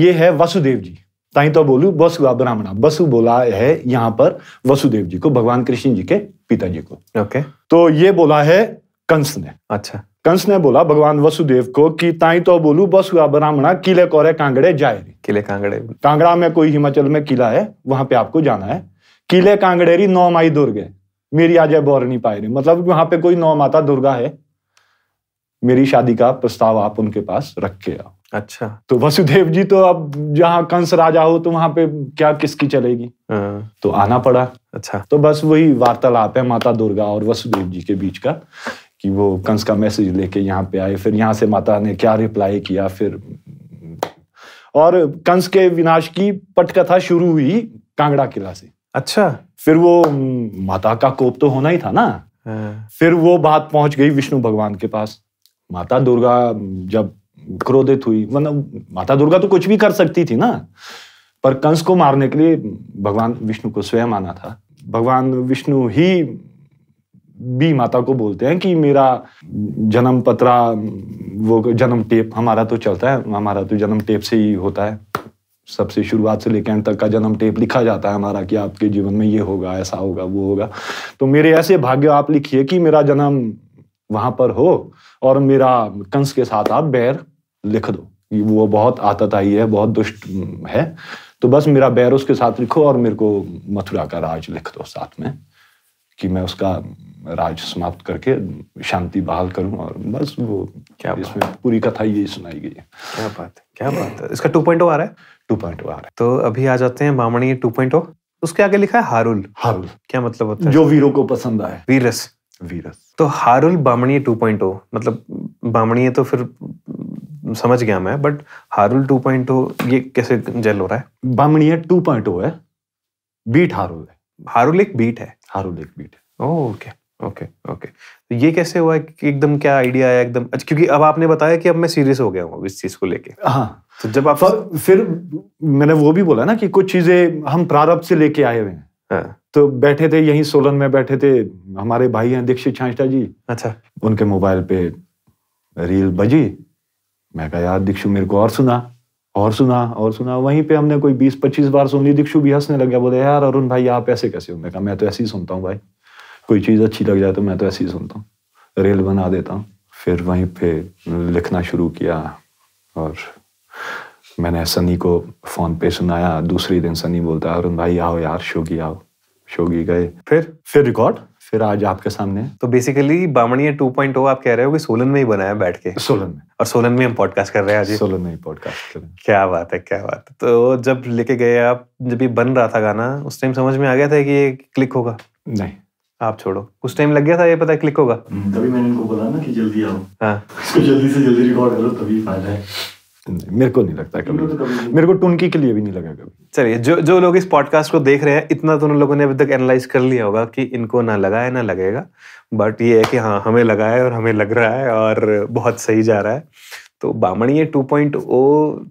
ये है वसुदेव जी ताई तो बोलू वसु ब्राह्मणा वसु बोला है यहाँ पर वसुदेव जी को भगवान कृष्ण जी के पिताजी को ओके okay. तो ये बोला है कंस ने अच्छा कंस ने बोला भगवान वसुदेव को कि ताई तो बोलू बस हुआ ब्राह्मणा किले कोरे कांगड़े जाए किले कांगड़े कांगड़ा में कोई हिमाचल में किला है वहां पे आपको जाना है किले कांगड़े री नौ माई दुर्गे मेरी आज बोर नहीं पाए रही मतलब वहां पे कोई नौ माता दुर्गा है मेरी शादी का प्रस्ताव आप उनके पास रख के आओ अच्छा तो वसुदेव जी तो अब जहाँ कंस राजा हो तो वहां पे क्या किसकी चलेगी हाँ। तो आना पड़ा अच्छा तो बस वही वार्तालाप है माता दुर्गा और वसुदेव जी के बीच का कि वो कंस का मैसेज लेके यहाँ पे आए फिर यहाँ से माता ने क्या रिप्लाई किया फिर और कंस के विनाश की पटकथा शुरू हुई कांगड़ा किला से अच्छा फिर वो माता का कोप तो होना ही था ना हाँ। फिर वो बात पहुंच गई विष्णु भगवान के पास माता दुर्गा जब क्रोधित हुई मतलब माता दुर्गा तो कुछ भी कर सकती थी ना पर कंस को मारने के लिए भगवान विष्णु को स्वयं आना था भगवान विष्णु ही भी माता को बोलते हैं कि मेरा जन्म पत्रा वो जन्म टेप हमारा तो चलता है हमारा तो जन्म टेप से ही होता है सबसे शुरुआत से लेकर एंड तक का जन्म टेप लिखा जाता है हमारा कि आपके जीवन में ये होगा ऐसा होगा वो होगा तो मेरे ऐसे भाग्य आप लिखिए कि मेरा जन्म वहां पर हो और मेरा कंस के साथ आप बैर लिख दो वो बहुत आतत आई है बहुत दुष्ट है तो बस मेरा बैर उसके साथ लिखो और मेरे को मथुरा का राज लिख दो साथ में कि मैं उसका राज समाप्त करके शांति बहाल करूं और बस वो क्या इसमें पूरी कथा ये सुनाई गई क्या बात है क्या बात है इसका टू पॉइंट oh आ रहा है टू पॉइंट oh आ रहा है तो अभी आ जाते हैं मामणी टू पॉइंट उसके आगे लिखा है हारुल हारुल क्या मतलब होता है जो वीरों को पसंद आए वीरस वीरस तो हारुल बामणीय टू पॉइंट मतलब बामणीय तो फिर समझ गया मैं but Harul two point oh ये कैसे जेल हो रहा है बामणीय टू पॉइंट है बीट हारुल है हारुल एक बीट है हारुल एक बीट है ओके ओके ओके तो ये कैसे हुआ एकदम क्या आइडिया आया एकदम अच्छा क्योंकि अब आपने बताया कि अब मैं सीरियस हो गया हूँ इस चीज को लेके हाँ तो जब आप फिर, फिर मैंने वो भी बोला ना कि कुछ चीजें हम प्रारब्ध से लेके आए हुए हैं हाँ। तो बैठे थे यही सोलन में बैठे थे हमारे भाई हैं दीक्षित छाइटा जी अच्छा उनके मोबाइल पे रील बजी मैं कहा यार दीक्षु मेरे को और सुना और सुना और सुना वहीं पे हमने कोई बीस पच्चीस बार सुन ली दीक्षु भी हंसने लग गया बोले यार अरुण भाई आप ऐसे कैसे हो मैं कहा मैं तो ऐसे ही सुनता हूँ भाई कोई चीज़ अच्छी लग जाए तो मैं तो ऐसे ही सुनता हूँ रेल बना देता हूँ फिर वहीं पे लिखना शुरू किया और मैंने सनी को फ़ोन पे सुनाया दूसरे दिन सनी बोलता है अरुण भाई आओ यार शोगी आओ शोगी गए फिर फिर रिकॉर्ड फिर आज आपके सामने तो बेसिकली बामणिया पॉइंट आप कह रहे हो कि सोलन में ही बनाया बैठ के सोलन में और सोलन में हम पॉडकास्ट कर रहे हैं आज सोलन में ही पॉडकास्ट कर रहे हैं क्या बात है क्या बात है तो जब लेके गए आप जब ये बन रहा था गाना उस टाइम समझ में आ गया था कि ये क्लिक होगा नहीं आप छोड़ो कुछ टाइम लग गया था ये पता है क्लिक होगा हम्म, तभी मैंने इनको बोला ना कि जल्दी आओ हाँ इसको जल्दी से जल्दी रिकॉर्ड करो तभी फायदा है मेरे को नहीं लगता कभी, तो मेरे को टुनकी के लिए भी नहीं लगा कभी चलिए जो जो लोग इस पॉडकास्ट को देख रहे हैं इतना तो उन लोगों ने अभी तक एनालाइज कर लिया होगा कि इनको ना लगा है ना लगेगा बट ये है कि हाँ हमें लगा है और हमें लग रहा है और बहुत सही जा रहा है तो बामणिए टू पॉइंट ओ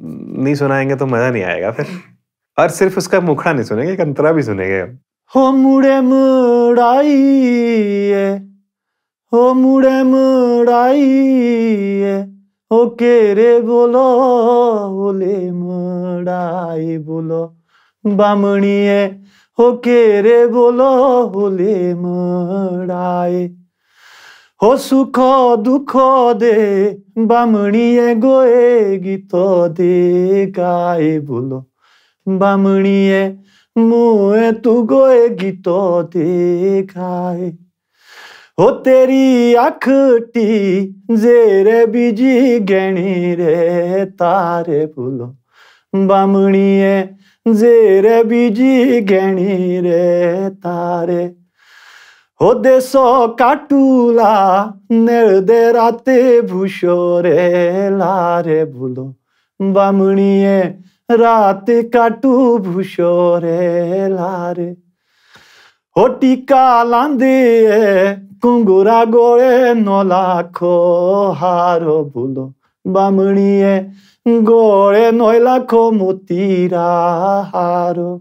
नहीं सुनाएंगे तो मज़ा नहीं आएगा फिर और सिर्फ उसका मुखड़ा नहीं सुनेंगे एक अंतरा भी सुनेंगे हम हो मुड़े मुड़ाइए हो मुड़े मुड़ाइए ओ रे बोलो ओले मुड़ाई बोलो बामणिए हो रे बोलो ओले मुड़ाई हो सुख दुख दे बामणिए गोए गीत दे गाए बोलो बामणिए মুয়ে তু গোয়ে গীত দেখায় ও তেরি আখটি জেরে বিজি গেণি রে তারে ভুলো বামণিয়ে জেরে বিজি গেণি রে তারে ও দেশ কাটুলা নেড়দে রাতে ভূষরে লারে ভুলো বামণিয়ে রাত কাটু ভূষরে লারে হটিকা লান্দে কুঙ্গুরা গোয়ে নলাখো হারো বুলো বামণিয়ে গোড়ে নয় লাখো মতিরা হারো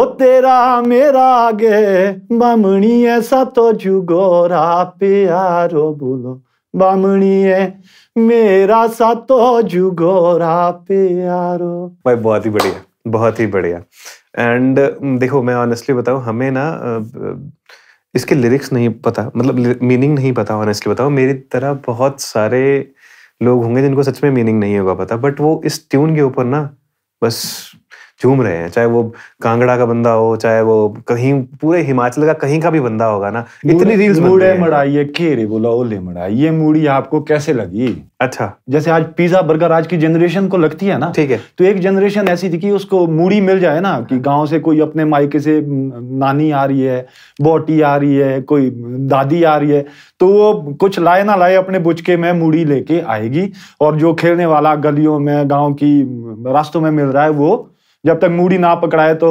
ও তেরা মেরা গে বামণিয়ে সাত যুগরা পেয়ারো বুলো বামণিয়ে मेरा सा तो जुगोरा प्यारो भाई बहुत ही बढ़िया बहुत ही बढ़िया एंड देखो मैं ऑनेस्टली बताऊ हमें ना इसके लिरिक्स नहीं पता मतलब मीनिंग नहीं पता ऑनेस्टली बताऊँ मेरी तरह बहुत सारे लोग होंगे जिनको सच में मीनिंग नहीं होगा पता बट वो इस ट्यून के ऊपर ना बस झूम रहे हैं चाहे वो कांगड़ा का बंदा हो चाहे वो कहीं पूरे हिमाचल का कहीं का भी बंदा होगा ना इतनी रील्स मूड मड़ाइए केरे बोला ओले मड़ाइए मूड़ी आपको कैसे लगी अच्छा जैसे आज पिज्जा बर्गर आज की जनरेशन को लगती है ना ठीक है तो एक जनरेशन ऐसी थी कि उसको मूड़ी मिल जाए ना कि गांव से कोई अपने मायके से नानी आ रही है बोटी आ रही है कोई दादी आ रही है तो वो कुछ लाए ना लाए अपने बुचके में मूड़ी लेके आएगी और जो खेलने वाला गलियों में गाँव की रास्तों में मिल रहा है वो जब तक मूड़ी ना पकड़ाए तो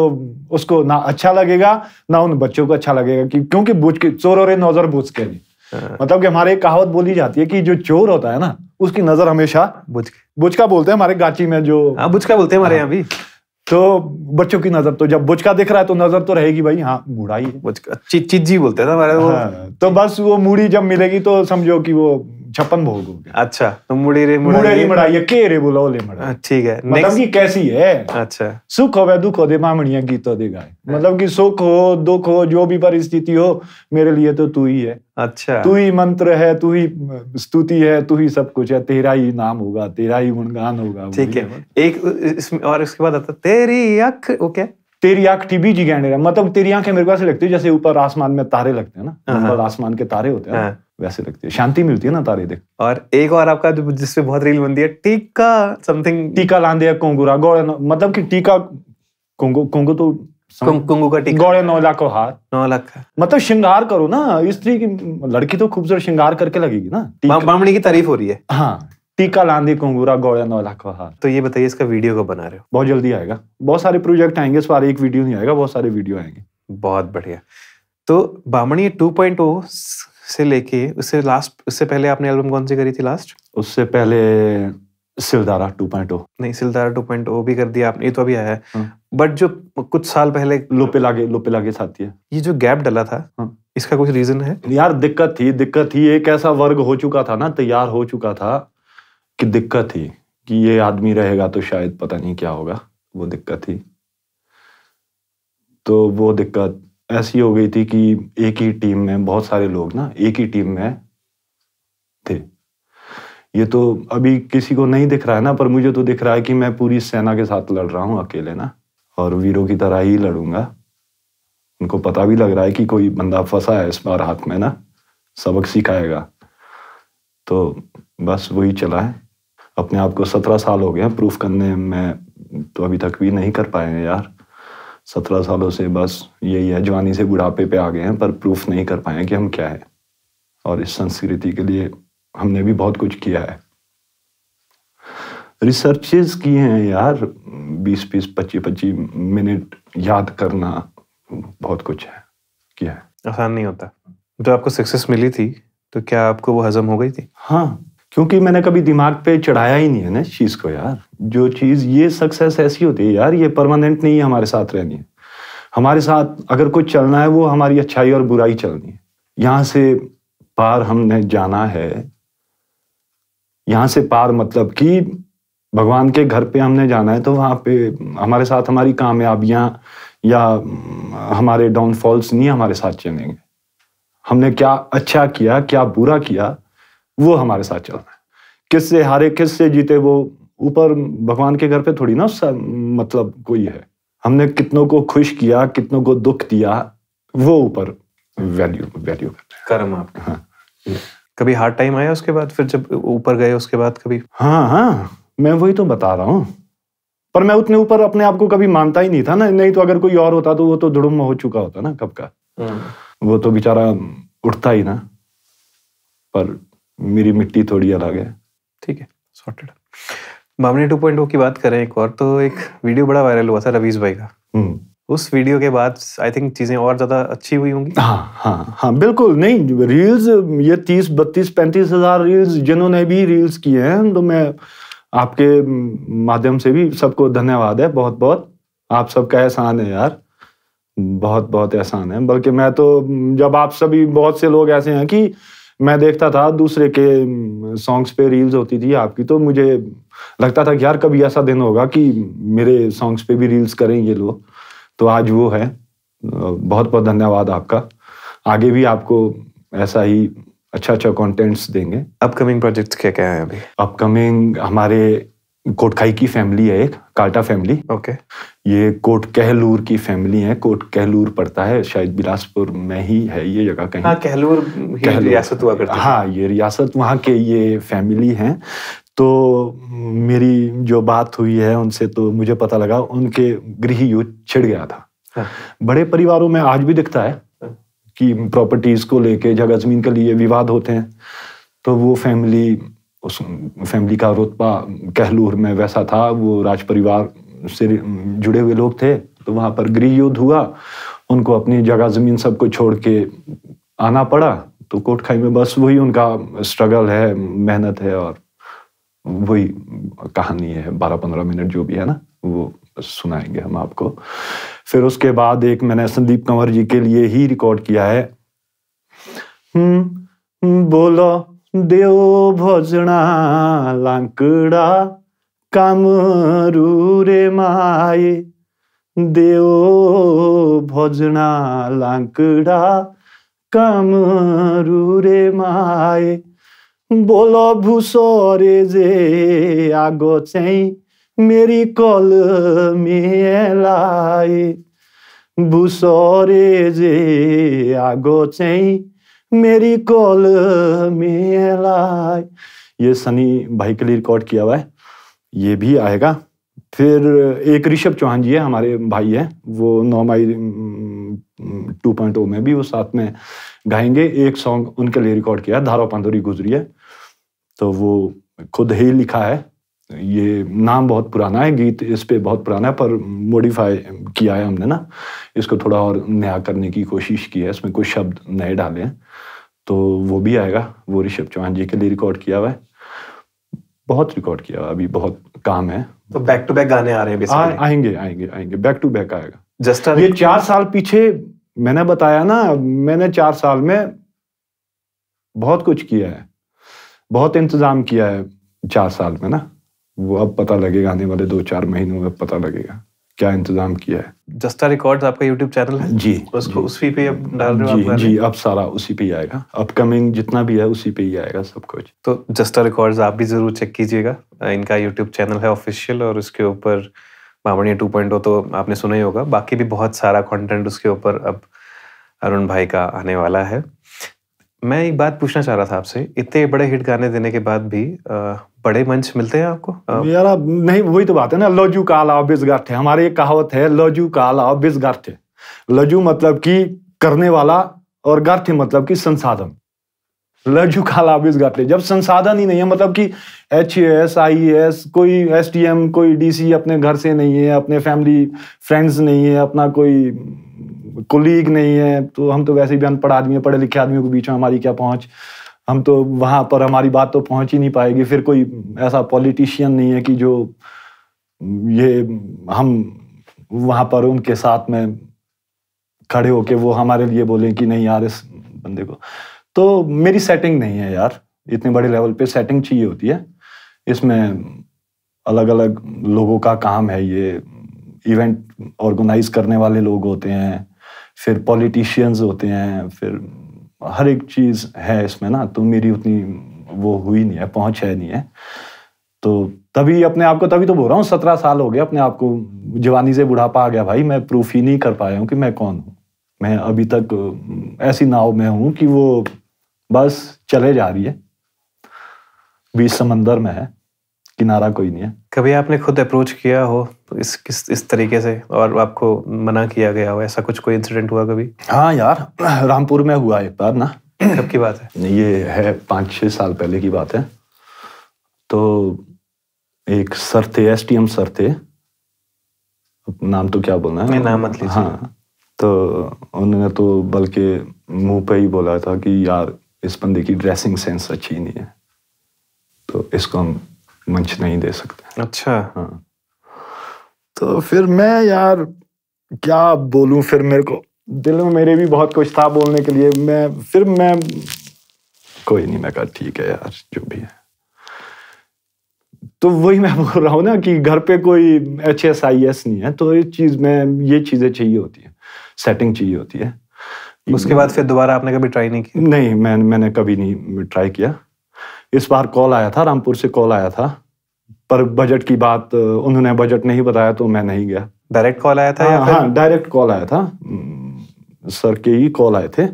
उसको ना अच्छा लगेगा ना उन बच्चों को अच्छा लगेगा कि क्योंकि बुझ के चोर और नजर बुझ के हाँ। मतलब कि हमारे एक कहावत बोली जाती है कि जो चोर होता है ना उसकी नजर हमेशा बुझ बुचका बोलते हैं हमारे गाची में जो हाँ बुचका बोलते हैं हमारे हाँ। यहाँ भी तो बच्चों की नजर तो जब बुचका दिख रहा है तो नजर तो रहेगी भाई हाँ बूढ़ा ही है चिज्जी बोलते हैं ना हमारे हाँ, तो बस वो मूढ़ी जब मिलेगी तो समझो कि वो छप्पन भोग हो गया अच्छा तो मुड़ी रे मुड़ी रे के रे बोला ओले मड़ा हाँ, ठीक है मतलब की कैसी है अच्छा सुख हो दुख हो दे मामणिया गीत दे गाए मतलब की सुख हो दुख हो जो भी परिस्थिति हो मेरे लिए तो तू ही है अच्छा तू ही मंत्र है तू ही स्तुति है तू ही सब कुछ है तेरा ही नाम होगा तेरा ही गुणगान होगा ठीक है एक और उसके बाद आता तेरी आंख ओके तेरी आंख टीबी जी गहने मतलब तेरी आंखें मेरे को ऐसे लगती है जैसे ऊपर आसमान में तारे लगते हैं ना हाँ, हाँ। ऊपर आसमान के तारे होते हैं वैसे लगती है शांति मिलती है ना तारे देख और एक और आपका जिससे बहुत रील बनती है टीका समथिंग टीका लांदे कोंगुरा गौड़े मतलब कि टीका कोंगो कोंगो तो कुंगू का टीका गोड़े नौ लाख हार नौ लाख मतलब श्रृंगार करो ना स्त्री की लड़की तो खूबसूरत श्रृंगार करके लगेगी ना ब्राह्मणी की तारीफ हो रही है हाँ टीका लांदी कुंगूरा गौड़ा नौ लाख हार तो ये बताइए इसका वीडियो कब बना रहे हो बहुत जल्दी आएगा बहुत सारे प्रोजेक्ट आएंगे इस बार एक वीडियो नहीं आएगा बहुत सारे वीडियो आएंगे बहुत बढ़िया तो बामणी टू पॉइंट से लेके उससे लास्ट उससे पहले आपने एल्बम कौन सी करी थी लास्ट उससे पहले सिलदारा 2.0 नहीं सिलदारा 2.0 भी कर दिया आपने ये तो अभी आया है बट हाँ। जो कुछ साल पहले लोपे लागे लोपे लागे साथी है ये जो गैप डला था हाँ। इसका कुछ रीजन है यार दिक्कत थी दिक्कत थी एक ऐसा वर्ग हो चुका था ना तैयार हो चुका था कि दिक्कत थी कि ये आदमी रहेगा तो शायद पता नहीं क्या होगा वो दिक्कत थी तो वो दिक्कत ऐसी हो गई थी कि एक ही टीम में बहुत सारे लोग ना एक ही टीम में थे ये तो अभी किसी को नहीं दिख रहा है ना पर मुझे तो दिख रहा है कि मैं पूरी सेना के साथ लड़ रहा हूँ अकेले ना और वीरों की तरह ही लड़ूंगा उनको पता भी लग रहा है कि कोई बंदा फंसा है इस बार हाथ में ना सबक सिखाएगा तो बस वही चला है अपने आप को सत्रह साल हो गए हैं प्रूफ करने में तो अभी तक भी नहीं कर पाए हैं यार सत्रह सालों से बस यही है जवानी से बुढ़ापे पे आ गए हैं पर प्रूफ नहीं कर पाए कि हम क्या है और इस संस्कृति के लिए हमने भी बहुत कुछ किया है रिसर्चेज किए हैं यार बीस बीस पच्चीस पच्चीस मिनट याद करना बहुत कुछ है किया है आसान नहीं होता जो आपको सक्सेस मिली थी तो क्या आपको वो हजम हो गई थी हाँ क्योंकि मैंने कभी दिमाग पे चढ़ाया ही नहीं है ना इस चीज़ को यार जो चीज़ ये सक्सेस ऐसी होती है यार ये परमानेंट नहीं है हमारे साथ रहनी है हमारे साथ अगर कुछ चलना है वो हमारी अच्छाई और बुराई चलनी है यहाँ से पार हमने जाना है यहाँ से पार मतलब कि भगवान के घर पे हमने जाना है तो वहां पे हमारे साथ हमारी कामयाबियां या हमारे डाउनफॉल्स नहीं हमारे साथ चलेंगे हमने क्या अच्छा किया क्या बुरा किया वो हमारे साथ चल रहा है किससे हारे किस से जीते वो ऊपर भगवान के घर पे थोड़ी ना मतलब कोई है हमने कितनों को खुश किया कितनों को दुख दिया वो ऊपर वैल्यू वैल्यू करते हैं कर्म आप हाँ कभी हार्ड टाइम आया उसके बाद फिर जब ऊपर गए उसके बाद कभी हाँ हाँ मैं वही तो बता रहा हूँ पर मैं उतने ऊपर अपने आप को कभी मानता ही नहीं था ना नहीं तो अगर कोई और होता तो वो तो दुड़ुम हो चुका होता ना कब का हम्म। वो तो बेचारा उठता ही ना पर मेरी मिट्टी थोड़ी अलग है ठीक है सॉर्टेड मामले टू पॉइंट की बात करें एक और तो एक वीडियो बड़ा वायरल हुआ था रवीश भाई का हम्म। उस वीडियो के बाद आई थिंक चीजें और ज्यादा अच्छी हुई होंगी हाँ हाँ हाँ बिल्कुल नहीं रील्स ये तीस बत्तीस पैंतीस हजार रील्स जिन्होंने भी रील्स किए हैं तो मैं आपके माध्यम से भी सबको धन्यवाद है बहुत बहुत आप सबका एहसान है यार बहुत बहुत एहसान है बल्कि मैं तो जब आप सभी बहुत से लोग ऐसे हैं कि मैं देखता था दूसरे के सॉन्ग्स पे रील्स होती थी आपकी तो मुझे लगता था कि यार कभी ऐसा दिन होगा कि मेरे सॉन्ग्स पे भी रील्स करें ये लोग तो आज वो है बहुत बहुत धन्यवाद आपका आगे भी आपको ऐसा ही अच्छा अच्छा कंटेंट्स देंगे अपकमिंग प्रोजेक्ट्स क्या क्या हैं अभी अपकमिंग हमारे कोटखाई की फैमिली है एक काटा फैमिली ओके okay. ये कोट कहलूर की फैमिली है कोट कहलूर पड़ता है शायद बिलासपुर में ही है ये जगह कहीं हाँ, कहलूर, कहलूर रियासत हुआ करती हाँ ये रियासत वहाँ के ये फैमिली हैं तो मेरी जो बात हुई है उनसे तो मुझे पता लगा उनके गृह युद्ध छिड़ गया था हाँ। बड़े परिवारों में आज भी दिखता है हाँ। कि प्रॉपर्टीज को लेके जगह जमीन के लिए विवाद होते हैं तो वो फैमिली उस फैमिली का रुतबा कहलूर में वैसा था वो राज परिवार से जुड़े हुए लोग थे तो वहाँ पर गृह युद्ध हुआ उनको अपनी जगह ज़मीन सबको छोड़ के आना पड़ा तो कोटखाई में बस वही उनका स्ट्रगल है मेहनत है और वही कहानी है बारह पंद्रह मिनट जो भी है ना वो सुनाएंगे हम आपको फिर उसके बाद एक मैंने संदीप कंवर जी के लिए ही रिकॉर्ड किया है हम्म, हम्म बोलो देव भजना लांकडा कामरू रे माये देव भजना लांकडा कामरू रे माये बोल भूसरे जे आगो चाहिँ मेरी कल मेलाए भूसरे जे आगो चाहिँ मेरी कॉल मेला ये सनी भाई के लिए रिकॉर्ड किया हुआ है ये भी आएगा फिर एक ऋषभ चौहान जी है हमारे भाई है वो नौ माई टू पॉइंट ओ में भी वो साथ में गाएंगे एक सॉन्ग उनके लिए रिकॉर्ड किया धारा पंदोरी गुजरी है तो वो खुद ही लिखा है ये नाम बहुत पुराना है गीत इस पे बहुत पुराना है पर मॉडिफाई किया है हमने ना इसको थोड़ा और नया करने की कोशिश की है इसमें कुछ शब्द नए डाले हैं तो वो भी आएगा वो ऋषभ चौहान जी के लिए रिकॉर्ड किया हुआ है बहुत रिकॉर्ड किया हुआ अभी बहुत काम है तो बैक टू बैक गाने आ रहे हैं आ, आएंगे आएंगे आएंगे बैक टू बैक आएगा जस्ट ये चार साल पीछे मैंने बताया ना मैंने चार साल में बहुत कुछ किया है बहुत इंतजाम किया है चार साल में ना वो अब पता लगेगा आने वाले दो चार महीनों में पता लगेगा क्या इंतजाम किया है जस्ता रिकॉर्ड आपका यूट्यूब चैनल है जी उसको जी, उसी पे अब डाल रहे हो जी जी अब सारा उसी पे ही आएगा अपकमिंग जितना भी है उसी पे ही आएगा सब कुछ तो जस्ता रिकॉर्ड आप भी जरूर चेक कीजिएगा इनका यूट्यूब चैनल है ऑफिशियल और उसके ऊपर मामणिया टू पॉइंट तो आपने सुना ही होगा बाकी भी बहुत सारा कॉन्टेंट उसके ऊपर अब अरुण भाई का आने वाला है मैं एक बात पूछना चाह रहा था आपसे इतने बड़े हिट गाने देने के बाद भी आ, बड़े मंच मिलते हैं आपको आ, यार नहीं वही तो बात है ना लॉजू काल ऑबिस गाठे हमारे एक कहावत है लॉजू काल ऑबिस गाठे लजू मतलब कि करने वाला और गर्थ मतलब कि संसाधन लड़ू काला आबिज घाटले जब संसाधन ही नहीं है मतलब कि एच एस आई एस कोई एस टी एम कोई डी सी अपने घर से नहीं है अपने फैमिली फ्रेंड्स नहीं है अपना कोई कोलीग नहीं है तो हम तो वैसे भी अनपढ़ आदमी पढ़े लिखे आदमियों के बीच में हमारी क्या पहुंच हम तो वहां पर हमारी बात तो पहुंच ही नहीं पाएगी फिर कोई ऐसा पॉलिटिशियन नहीं है कि जो ये हम वहां पर उनके साथ में खड़े होके वो हमारे लिए बोले कि नहीं यार इस बंदे को तो मेरी सेटिंग नहीं है यार इतने बड़े लेवल पे सेटिंग चाहिए होती है इसमें अलग अलग लोगों का काम है ये इवेंट ऑर्गेनाइज करने वाले लोग होते हैं फिर पॉलिटिशियंस होते हैं फिर हर एक चीज़ है इसमें ना तो मेरी उतनी वो हुई नहीं है पहुंच है नहीं है तो तभी अपने आप को तभी तो बोल रहा हूँ सत्रह साल हो गए अपने आप को जवानी से बुढ़ापा आ गया भाई मैं प्रूफ ही नहीं कर पाया हूँ कि मैं कौन हूँ मैं अभी तक ऐसी नाव में हूँ कि वो बस चले जा रही है बीच समंदर में है किनारा कोई नहीं है कभी आपने खुद अप्रोच किया हो तो इस किस इस तरीके से और आपको मना किया गया हो ऐसा कुछ कोई इंसिडेंट हुआ कभी हाँ यार रामपुर में हुआ एक बार ना कब की बात है ये है पाँच छः साल पहले की बात है तो एक सर थे एस टी एम सर थे नाम तो क्या बोलना है नाम मत लीजिए हाँ तो उन्होंने तो बल्कि मुंह पे ही बोला था कि यार इस बंदे की ड्रेसिंग सेंस अच्छी नहीं है तो इसको हम मंच नहीं दे सकते अच्छा हाँ तो फिर मैं यार क्या बोलू फिर मेरे को दिल में मेरे भी बहुत कुछ था बोलने के लिए मैं फिर मैं कोई नहीं मैं कहा ठीक है यार जो भी है तो वही मैं बोल रहा हूँ ना कि घर पे कोई एच एस आई एस नहीं है तो ये चीज़ में ये चीज़ें चाहिए होती है सेटिंग चाहिए होती है उसके बाद फिर दोबारा आपने कभी ट्राई नहीं किया नहीं मैं मैंने कभी नहीं ट्राई किया इस बार कॉल आया था रामपुर से कॉल आया था पर बजट की बात उन्होंने बजट नहीं बताया तो मैं नहीं गया डायरेक्ट कॉल आया था हाँ, हाँ डायरेक्ट कॉल आया था सर के ही कॉल आए थे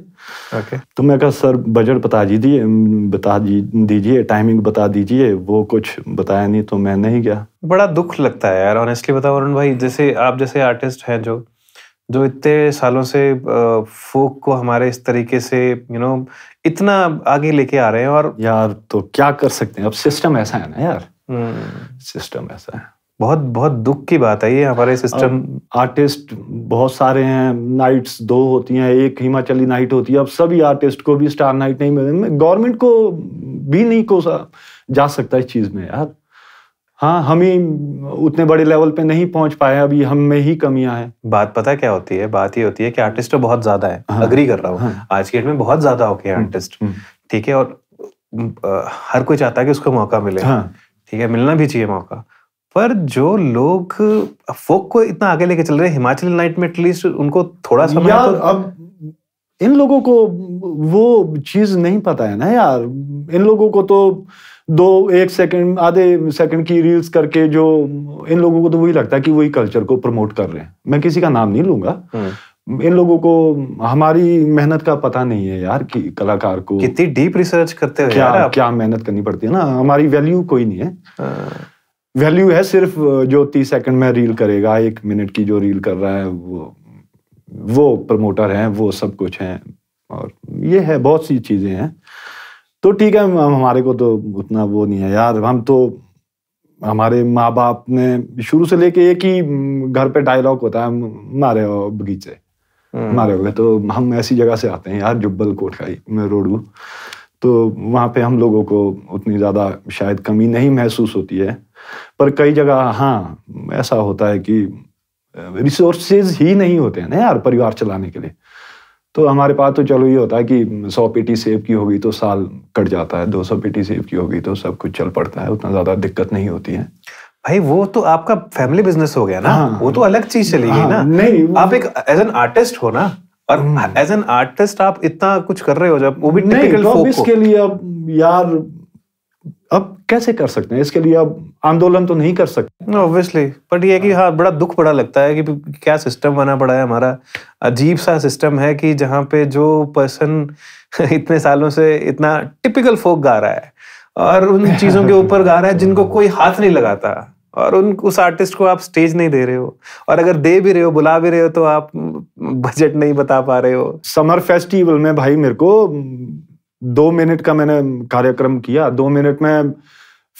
ओके तो मैं कहा सर बजट बता दीजिए बता दीजिए टाइमिंग बता दीजिए वो कुछ बताया नहीं तो मैं नहीं गया बड़ा दुख लगता है यार ऑनेस्टली बताओ अरुण भाई जैसे आप जैसे आर्टिस्ट हैं जो जो इतने सालों से फोक को हमारे इस तरीके से यू you नो know, इतना आगे लेके आ रहे हैं और यार तो क्या कर सकते हैं अब सिस्टम ऐसा है ना यार सिस्टम हम्म। ऐसा है बहुत बहुत दुख की बात है ये हमारे सिस्टम आर्टिस्ट बहुत सारे हैं नाइट्स दो होती हैं एक हिमाचली नाइट होती है अब सभी आर्टिस्ट को भी स्टार नाइट नहीं मिल गवर्नमेंट को भी नहीं कोसा जा सकता इस चीज़ में यार हाँ हम ही उतने बड़े लेवल पे नहीं पहुंच पाए अभी हम में ही कमियां हैं बात पता क्या होती है बात ये होती है कि आर्टिस्ट तो बहुत ज्यादा है हाँ, अग्री कर रहा हूँ हाँ, आज के डेट में बहुत ज्यादा हो गया आर्टिस्ट हम्म, हम्म। ठीक है और आ, हर कोई चाहता है कि उसको मौका मिले हाँ। ठीक हाँ, है मिलना भी चाहिए मौका पर जो लोग फोक को इतना आगे लेके चल रहे हैं हिमाचल नाइट में एटलीस्ट उनको थोड़ा समय यार, तो... अब इन लोगों को वो चीज नहीं पता है ना यार इन लोगों को तो दो एक सेकंड आधे सेकंड की रील्स करके जो इन लोगों को तो वही लगता है कि वही कल्चर को प्रमोट कर रहे हैं मैं किसी का नाम नहीं लूंगा हम्म। इन लोगों को हमारी मेहनत का पता नहीं है यार कि कलाकार को कितनी डीप रिसर्च करते हो क्या क्या मेहनत करनी पड़ती है ना हमारी वैल्यू कोई नहीं है वैल्यू हाँ। है सिर्फ जो तीस सेकंड में रील करेगा एक मिनट की जो रील कर रहा है वो वो प्रमोटर है वो सब कुछ है और ये है बहुत सी चीज़ें हैं तो ठीक है हमारे को तो उतना वो नहीं है यार हम तो हमारे माँ बाप ने शुरू से लेके एक ही घर पे डायलॉग होता है मारे हो बगीचे हम्म। मारे हो गए तो हम ऐसी जगह से आते हैं यार जुब्बल कोट का ही मैं रोड तो वहाँ पे हम लोगों को उतनी ज़्यादा शायद कमी नहीं महसूस होती है पर कई जगह हाँ ऐसा होता है कि रिसोर्सेज ही नहीं होते हैं ना यार परिवार चलाने के लिए तो हमारे पास तो चलो ये होता है कि सौ पेटी सेब की होगी तो साल कट जाता है दो सौ पेटी सेब की होगी तो सब कुछ चल पड़ता है उतना ज़्यादा दिक्कत नहीं होती है भाई वो तो आपका फैमिली बिजनेस हो गया ना हाँ, वो तो अलग चीज चली गई हाँ, ना नहीं आप एक एज एन आर्टिस्ट हो ना और एज एन आर्टिस्ट आप इतना कुछ कर रहे हो जब वो भी टिपिकल फोक के लिए अब यार अब कैसे कर सकते हैं इसके लिए अब आंदोलन तो नहीं कर सकते ऑब्वियसली बट ये कि हाँ बड़ा दुख बड़ा लगता है कि क्या सिस्टम बना पड़ा है हमारा अजीब सा सिस्टम है कि जहाँ पे जो पर्सन इतने सालों से इतना टिपिकल फोक गा रहा है और उन चीज़ों के ऊपर गा रहा है जिनको कोई हाथ नहीं लगाता और उन उस आर्टिस्ट को आप स्टेज नहीं दे रहे हो और अगर दे भी रहे हो बुला भी रहे हो तो आप बजट नहीं बता पा रहे हो समर फेस्टिवल में भाई मेरे को दो मिनट का मैंने कार्यक्रम किया दो मिनट में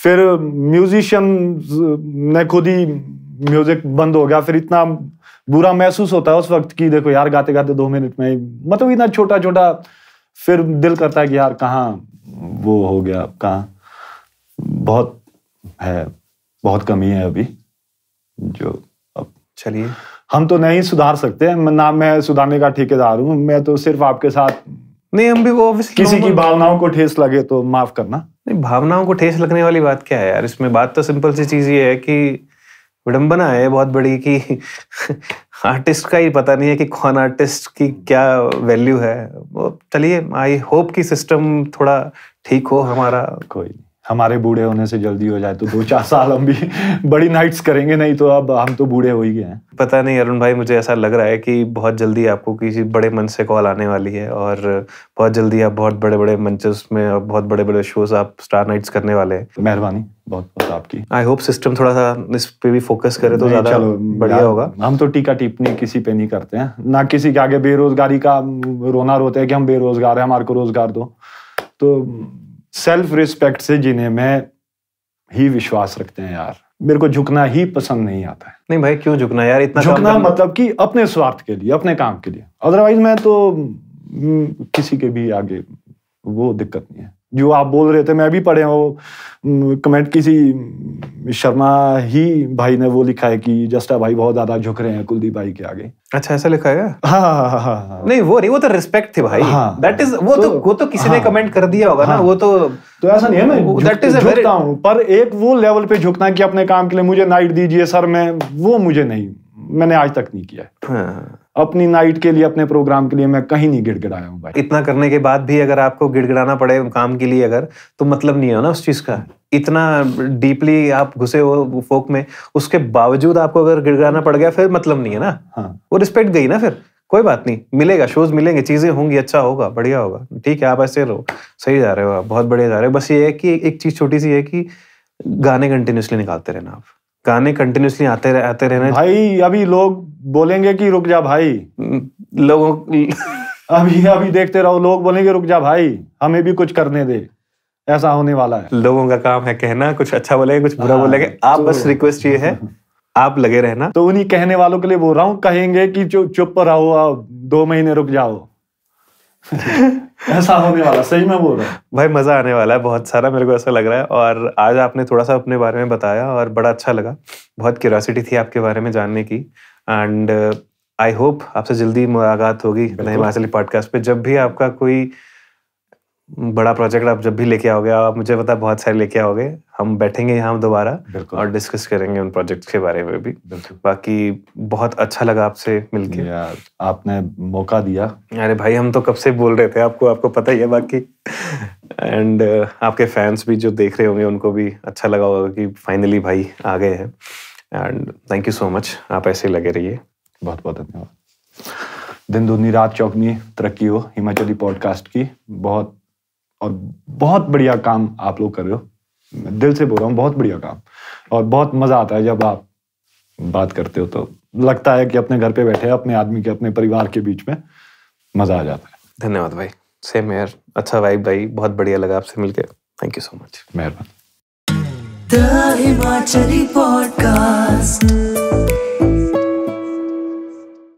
फिर म्यूजिशियन ने खुद ही म्यूजिक बंद हो गया फिर इतना बुरा महसूस होता है उस वक्त की देखो यार गाते गाते दो मिनट में मतलब इतना छोटा छोटा फिर दिल करता है कि यार कहा वो हो गया कहा बहुत है बहुत कमी है अभी जो अब चलिए हम तो नहीं सुधार सकते ना मैं सुधारने का ठेकेदार हूँ मैं तो सिर्फ आपके साथ नहीं हम भी वो ऑफिस किसी की भावनाओं को ठेस लगे तो माफ करना नहीं भावनाओं को ठेस लगने वाली बात क्या है यार इसमें बात तो सिंपल सी चीज ये है कि विडंबना है बहुत बड़ी कि आर्टिस्ट का ही पता नहीं है कि कौन आर्टिस्ट की क्या वैल्यू है चलिए आई होप कि सिस्टम थोड़ा ठीक हो हमारा कोई हमारे बूढ़े होने से जल्दी हो जाए तो दो चार साल हम भी बड़ी नाइट्स करेंगे नहीं तो अब हम तो बूढ़े हो ही गए हैं पता नहीं अरुण भाई मुझे ऐसा लग रहा है कि बहुत जल्दी आपको किसी बड़े मंच से कॉल आने वाली है और बहुत जल्दी आप बहुत बड़े बड़े मंचेस में और बहुत बड़े बड़े शोज आप स्टार नाइट्स करने वाले हैं मेहरबानी बहुत बहुत आपकी आई होप सिस्टम थोड़ा सा इस पे भी फोकस करे तो ज्यादा बढ़िया होगा हम तो टीका टिप्पणी किसी पे नहीं करते हैं ना किसी के आगे बेरोजगारी का रोना रोते हैं कि हम बेरोजगार हैं हमारे को रोजगार दो तो सेल्फ रिस्पेक्ट से जीने में ही विश्वास रखते हैं यार मेरे को झुकना ही पसंद नहीं आता है नहीं भाई क्यों झुकना यार इतना झुकना मतलब कि अपने स्वार्थ के लिए अपने काम के लिए अदरवाइज मैं तो हम्म, किसी के भी आगे वो दिक्कत नहीं है जो आप बोल रहे थे मैं भी पढ़े हो कमेंट किसी शर्मा ही भाई ने वो लिखा है कि जस्टा भाई बहुत ज्यादा झुक रहे हैं कुलदीप भाई के आगे अच्छा ऐसा लिखा है हाँ हाँ, हाँ हाँ हाँ हाँ नहीं वो नहीं वो तो रिस्पेक्ट थे भाई दैट हाँ। इज वो तो तो वो तो किसी हाँ, ने कमेंट कर दिया होगा हाँ, ना वो तो तो ऐसा नहीं है मैं दैट झुकता हूँ पर एक वो लेवल पे झुकना कि अपने काम के लिए मुझे नाइट दीजिए सर मैं वो मुझे नहीं मैंने आज तक नहीं किया अपनी नाइट के लिए अपने प्रोग्राम के लिए मैं कहीं नहीं गिड़गिड़ाया हूँ भाई इतना करने के बाद भी अगर आपको गिड़गिड़ाना पड़े काम के लिए अगर तो मतलब नहीं हो ना उस चीज़ का इतना डीपली आप घुसे हो फोक में उसके बावजूद आपको अगर गिड़गिड़ाना पड़ गया फिर मतलब नहीं है ना हाँ वो रिस्पेक्ट गई ना फिर कोई बात नहीं मिलेगा शोज मिलेंगे चीज़ें होंगी अच्छा होगा बढ़िया होगा ठीक है आप ऐसे रहो सही जा रहे हो आप बहुत बढ़िया जा रहे हो बस ये है कि एक चीज़ छोटी सी है कि गाने कंटिन्यूसली निकालते रहना आप गाने कंटिन्यूसली आते रह, आते रहने भाई अभी लोग बोलेंगे कि रुक जा भाई लोगों अभी अभी देखते रहो लोग बोलेंगे रुक जा भाई हमें भी कुछ करने दे ऐसा होने वाला है लोगों का काम है कहना कुछ अच्छा बोलेगा कुछ बुरा हाँ, बोलेंगे आप तो- बस रिक्वेस्ट ये है आप लगे रहना तो उन्हीं कहने वालों के लिए बोल रहा हूँ कहेंगे कि चुप रहो आप दो महीने रुक जाओ ऐसा होने वाला सही में बोल रहा भाई मज़ा आने वाला है बहुत सारा मेरे को ऐसा लग रहा है और आज आपने थोड़ा सा अपने बारे में बताया और बड़ा अच्छा लगा बहुत क्यूरसिटी थी आपके बारे में जानने की एंड आई होप आपसे जल्दी मुलाकात होगी नए पॉडकास्ट पे जब भी आपका कोई बड़ा प्रोजेक्ट आप जब भी लेके आओगे आप मुझे पता है बहुत सारे लेके आओगे हम बैठेंगे यहाँ दोबारा और डिस्कस करेंगे उन प्रोजेक्ट्स के बारे में भी बाकी बहुत अच्छा लगा आपसे मिलके यार आपने मौका दिया अरे भाई हम तो कब से बोल रहे थे आपको आपको पता ही है बाकी एंड uh, आपके फैंस भी जो देख रहे होंगे उनको भी अच्छा लगा होगा कि फाइनली भाई आ गए हैं and thank you so much आप ऐसे लगे रहिए बहुत बहुत धन्यवाद दिन दुनी रात चौकनी तरक्की हो हिमाचली पॉडकास्ट की बहुत और बहुत बढ़िया काम आप लोग कर रहे हो मैं दिल से बोल रहा हूँ बहुत बढ़िया काम और बहुत मज़ा आता है जब आप बात करते हो तो लगता है कि अपने घर पे बैठे अपने आदमी के अपने परिवार के बीच में मज़ा आ जाता है धन्यवाद भाई सेम यार अच्छा भाई भाई बहुत बढ़िया लगा आपसे मिलकर थैंक यू सो मच मेहरबान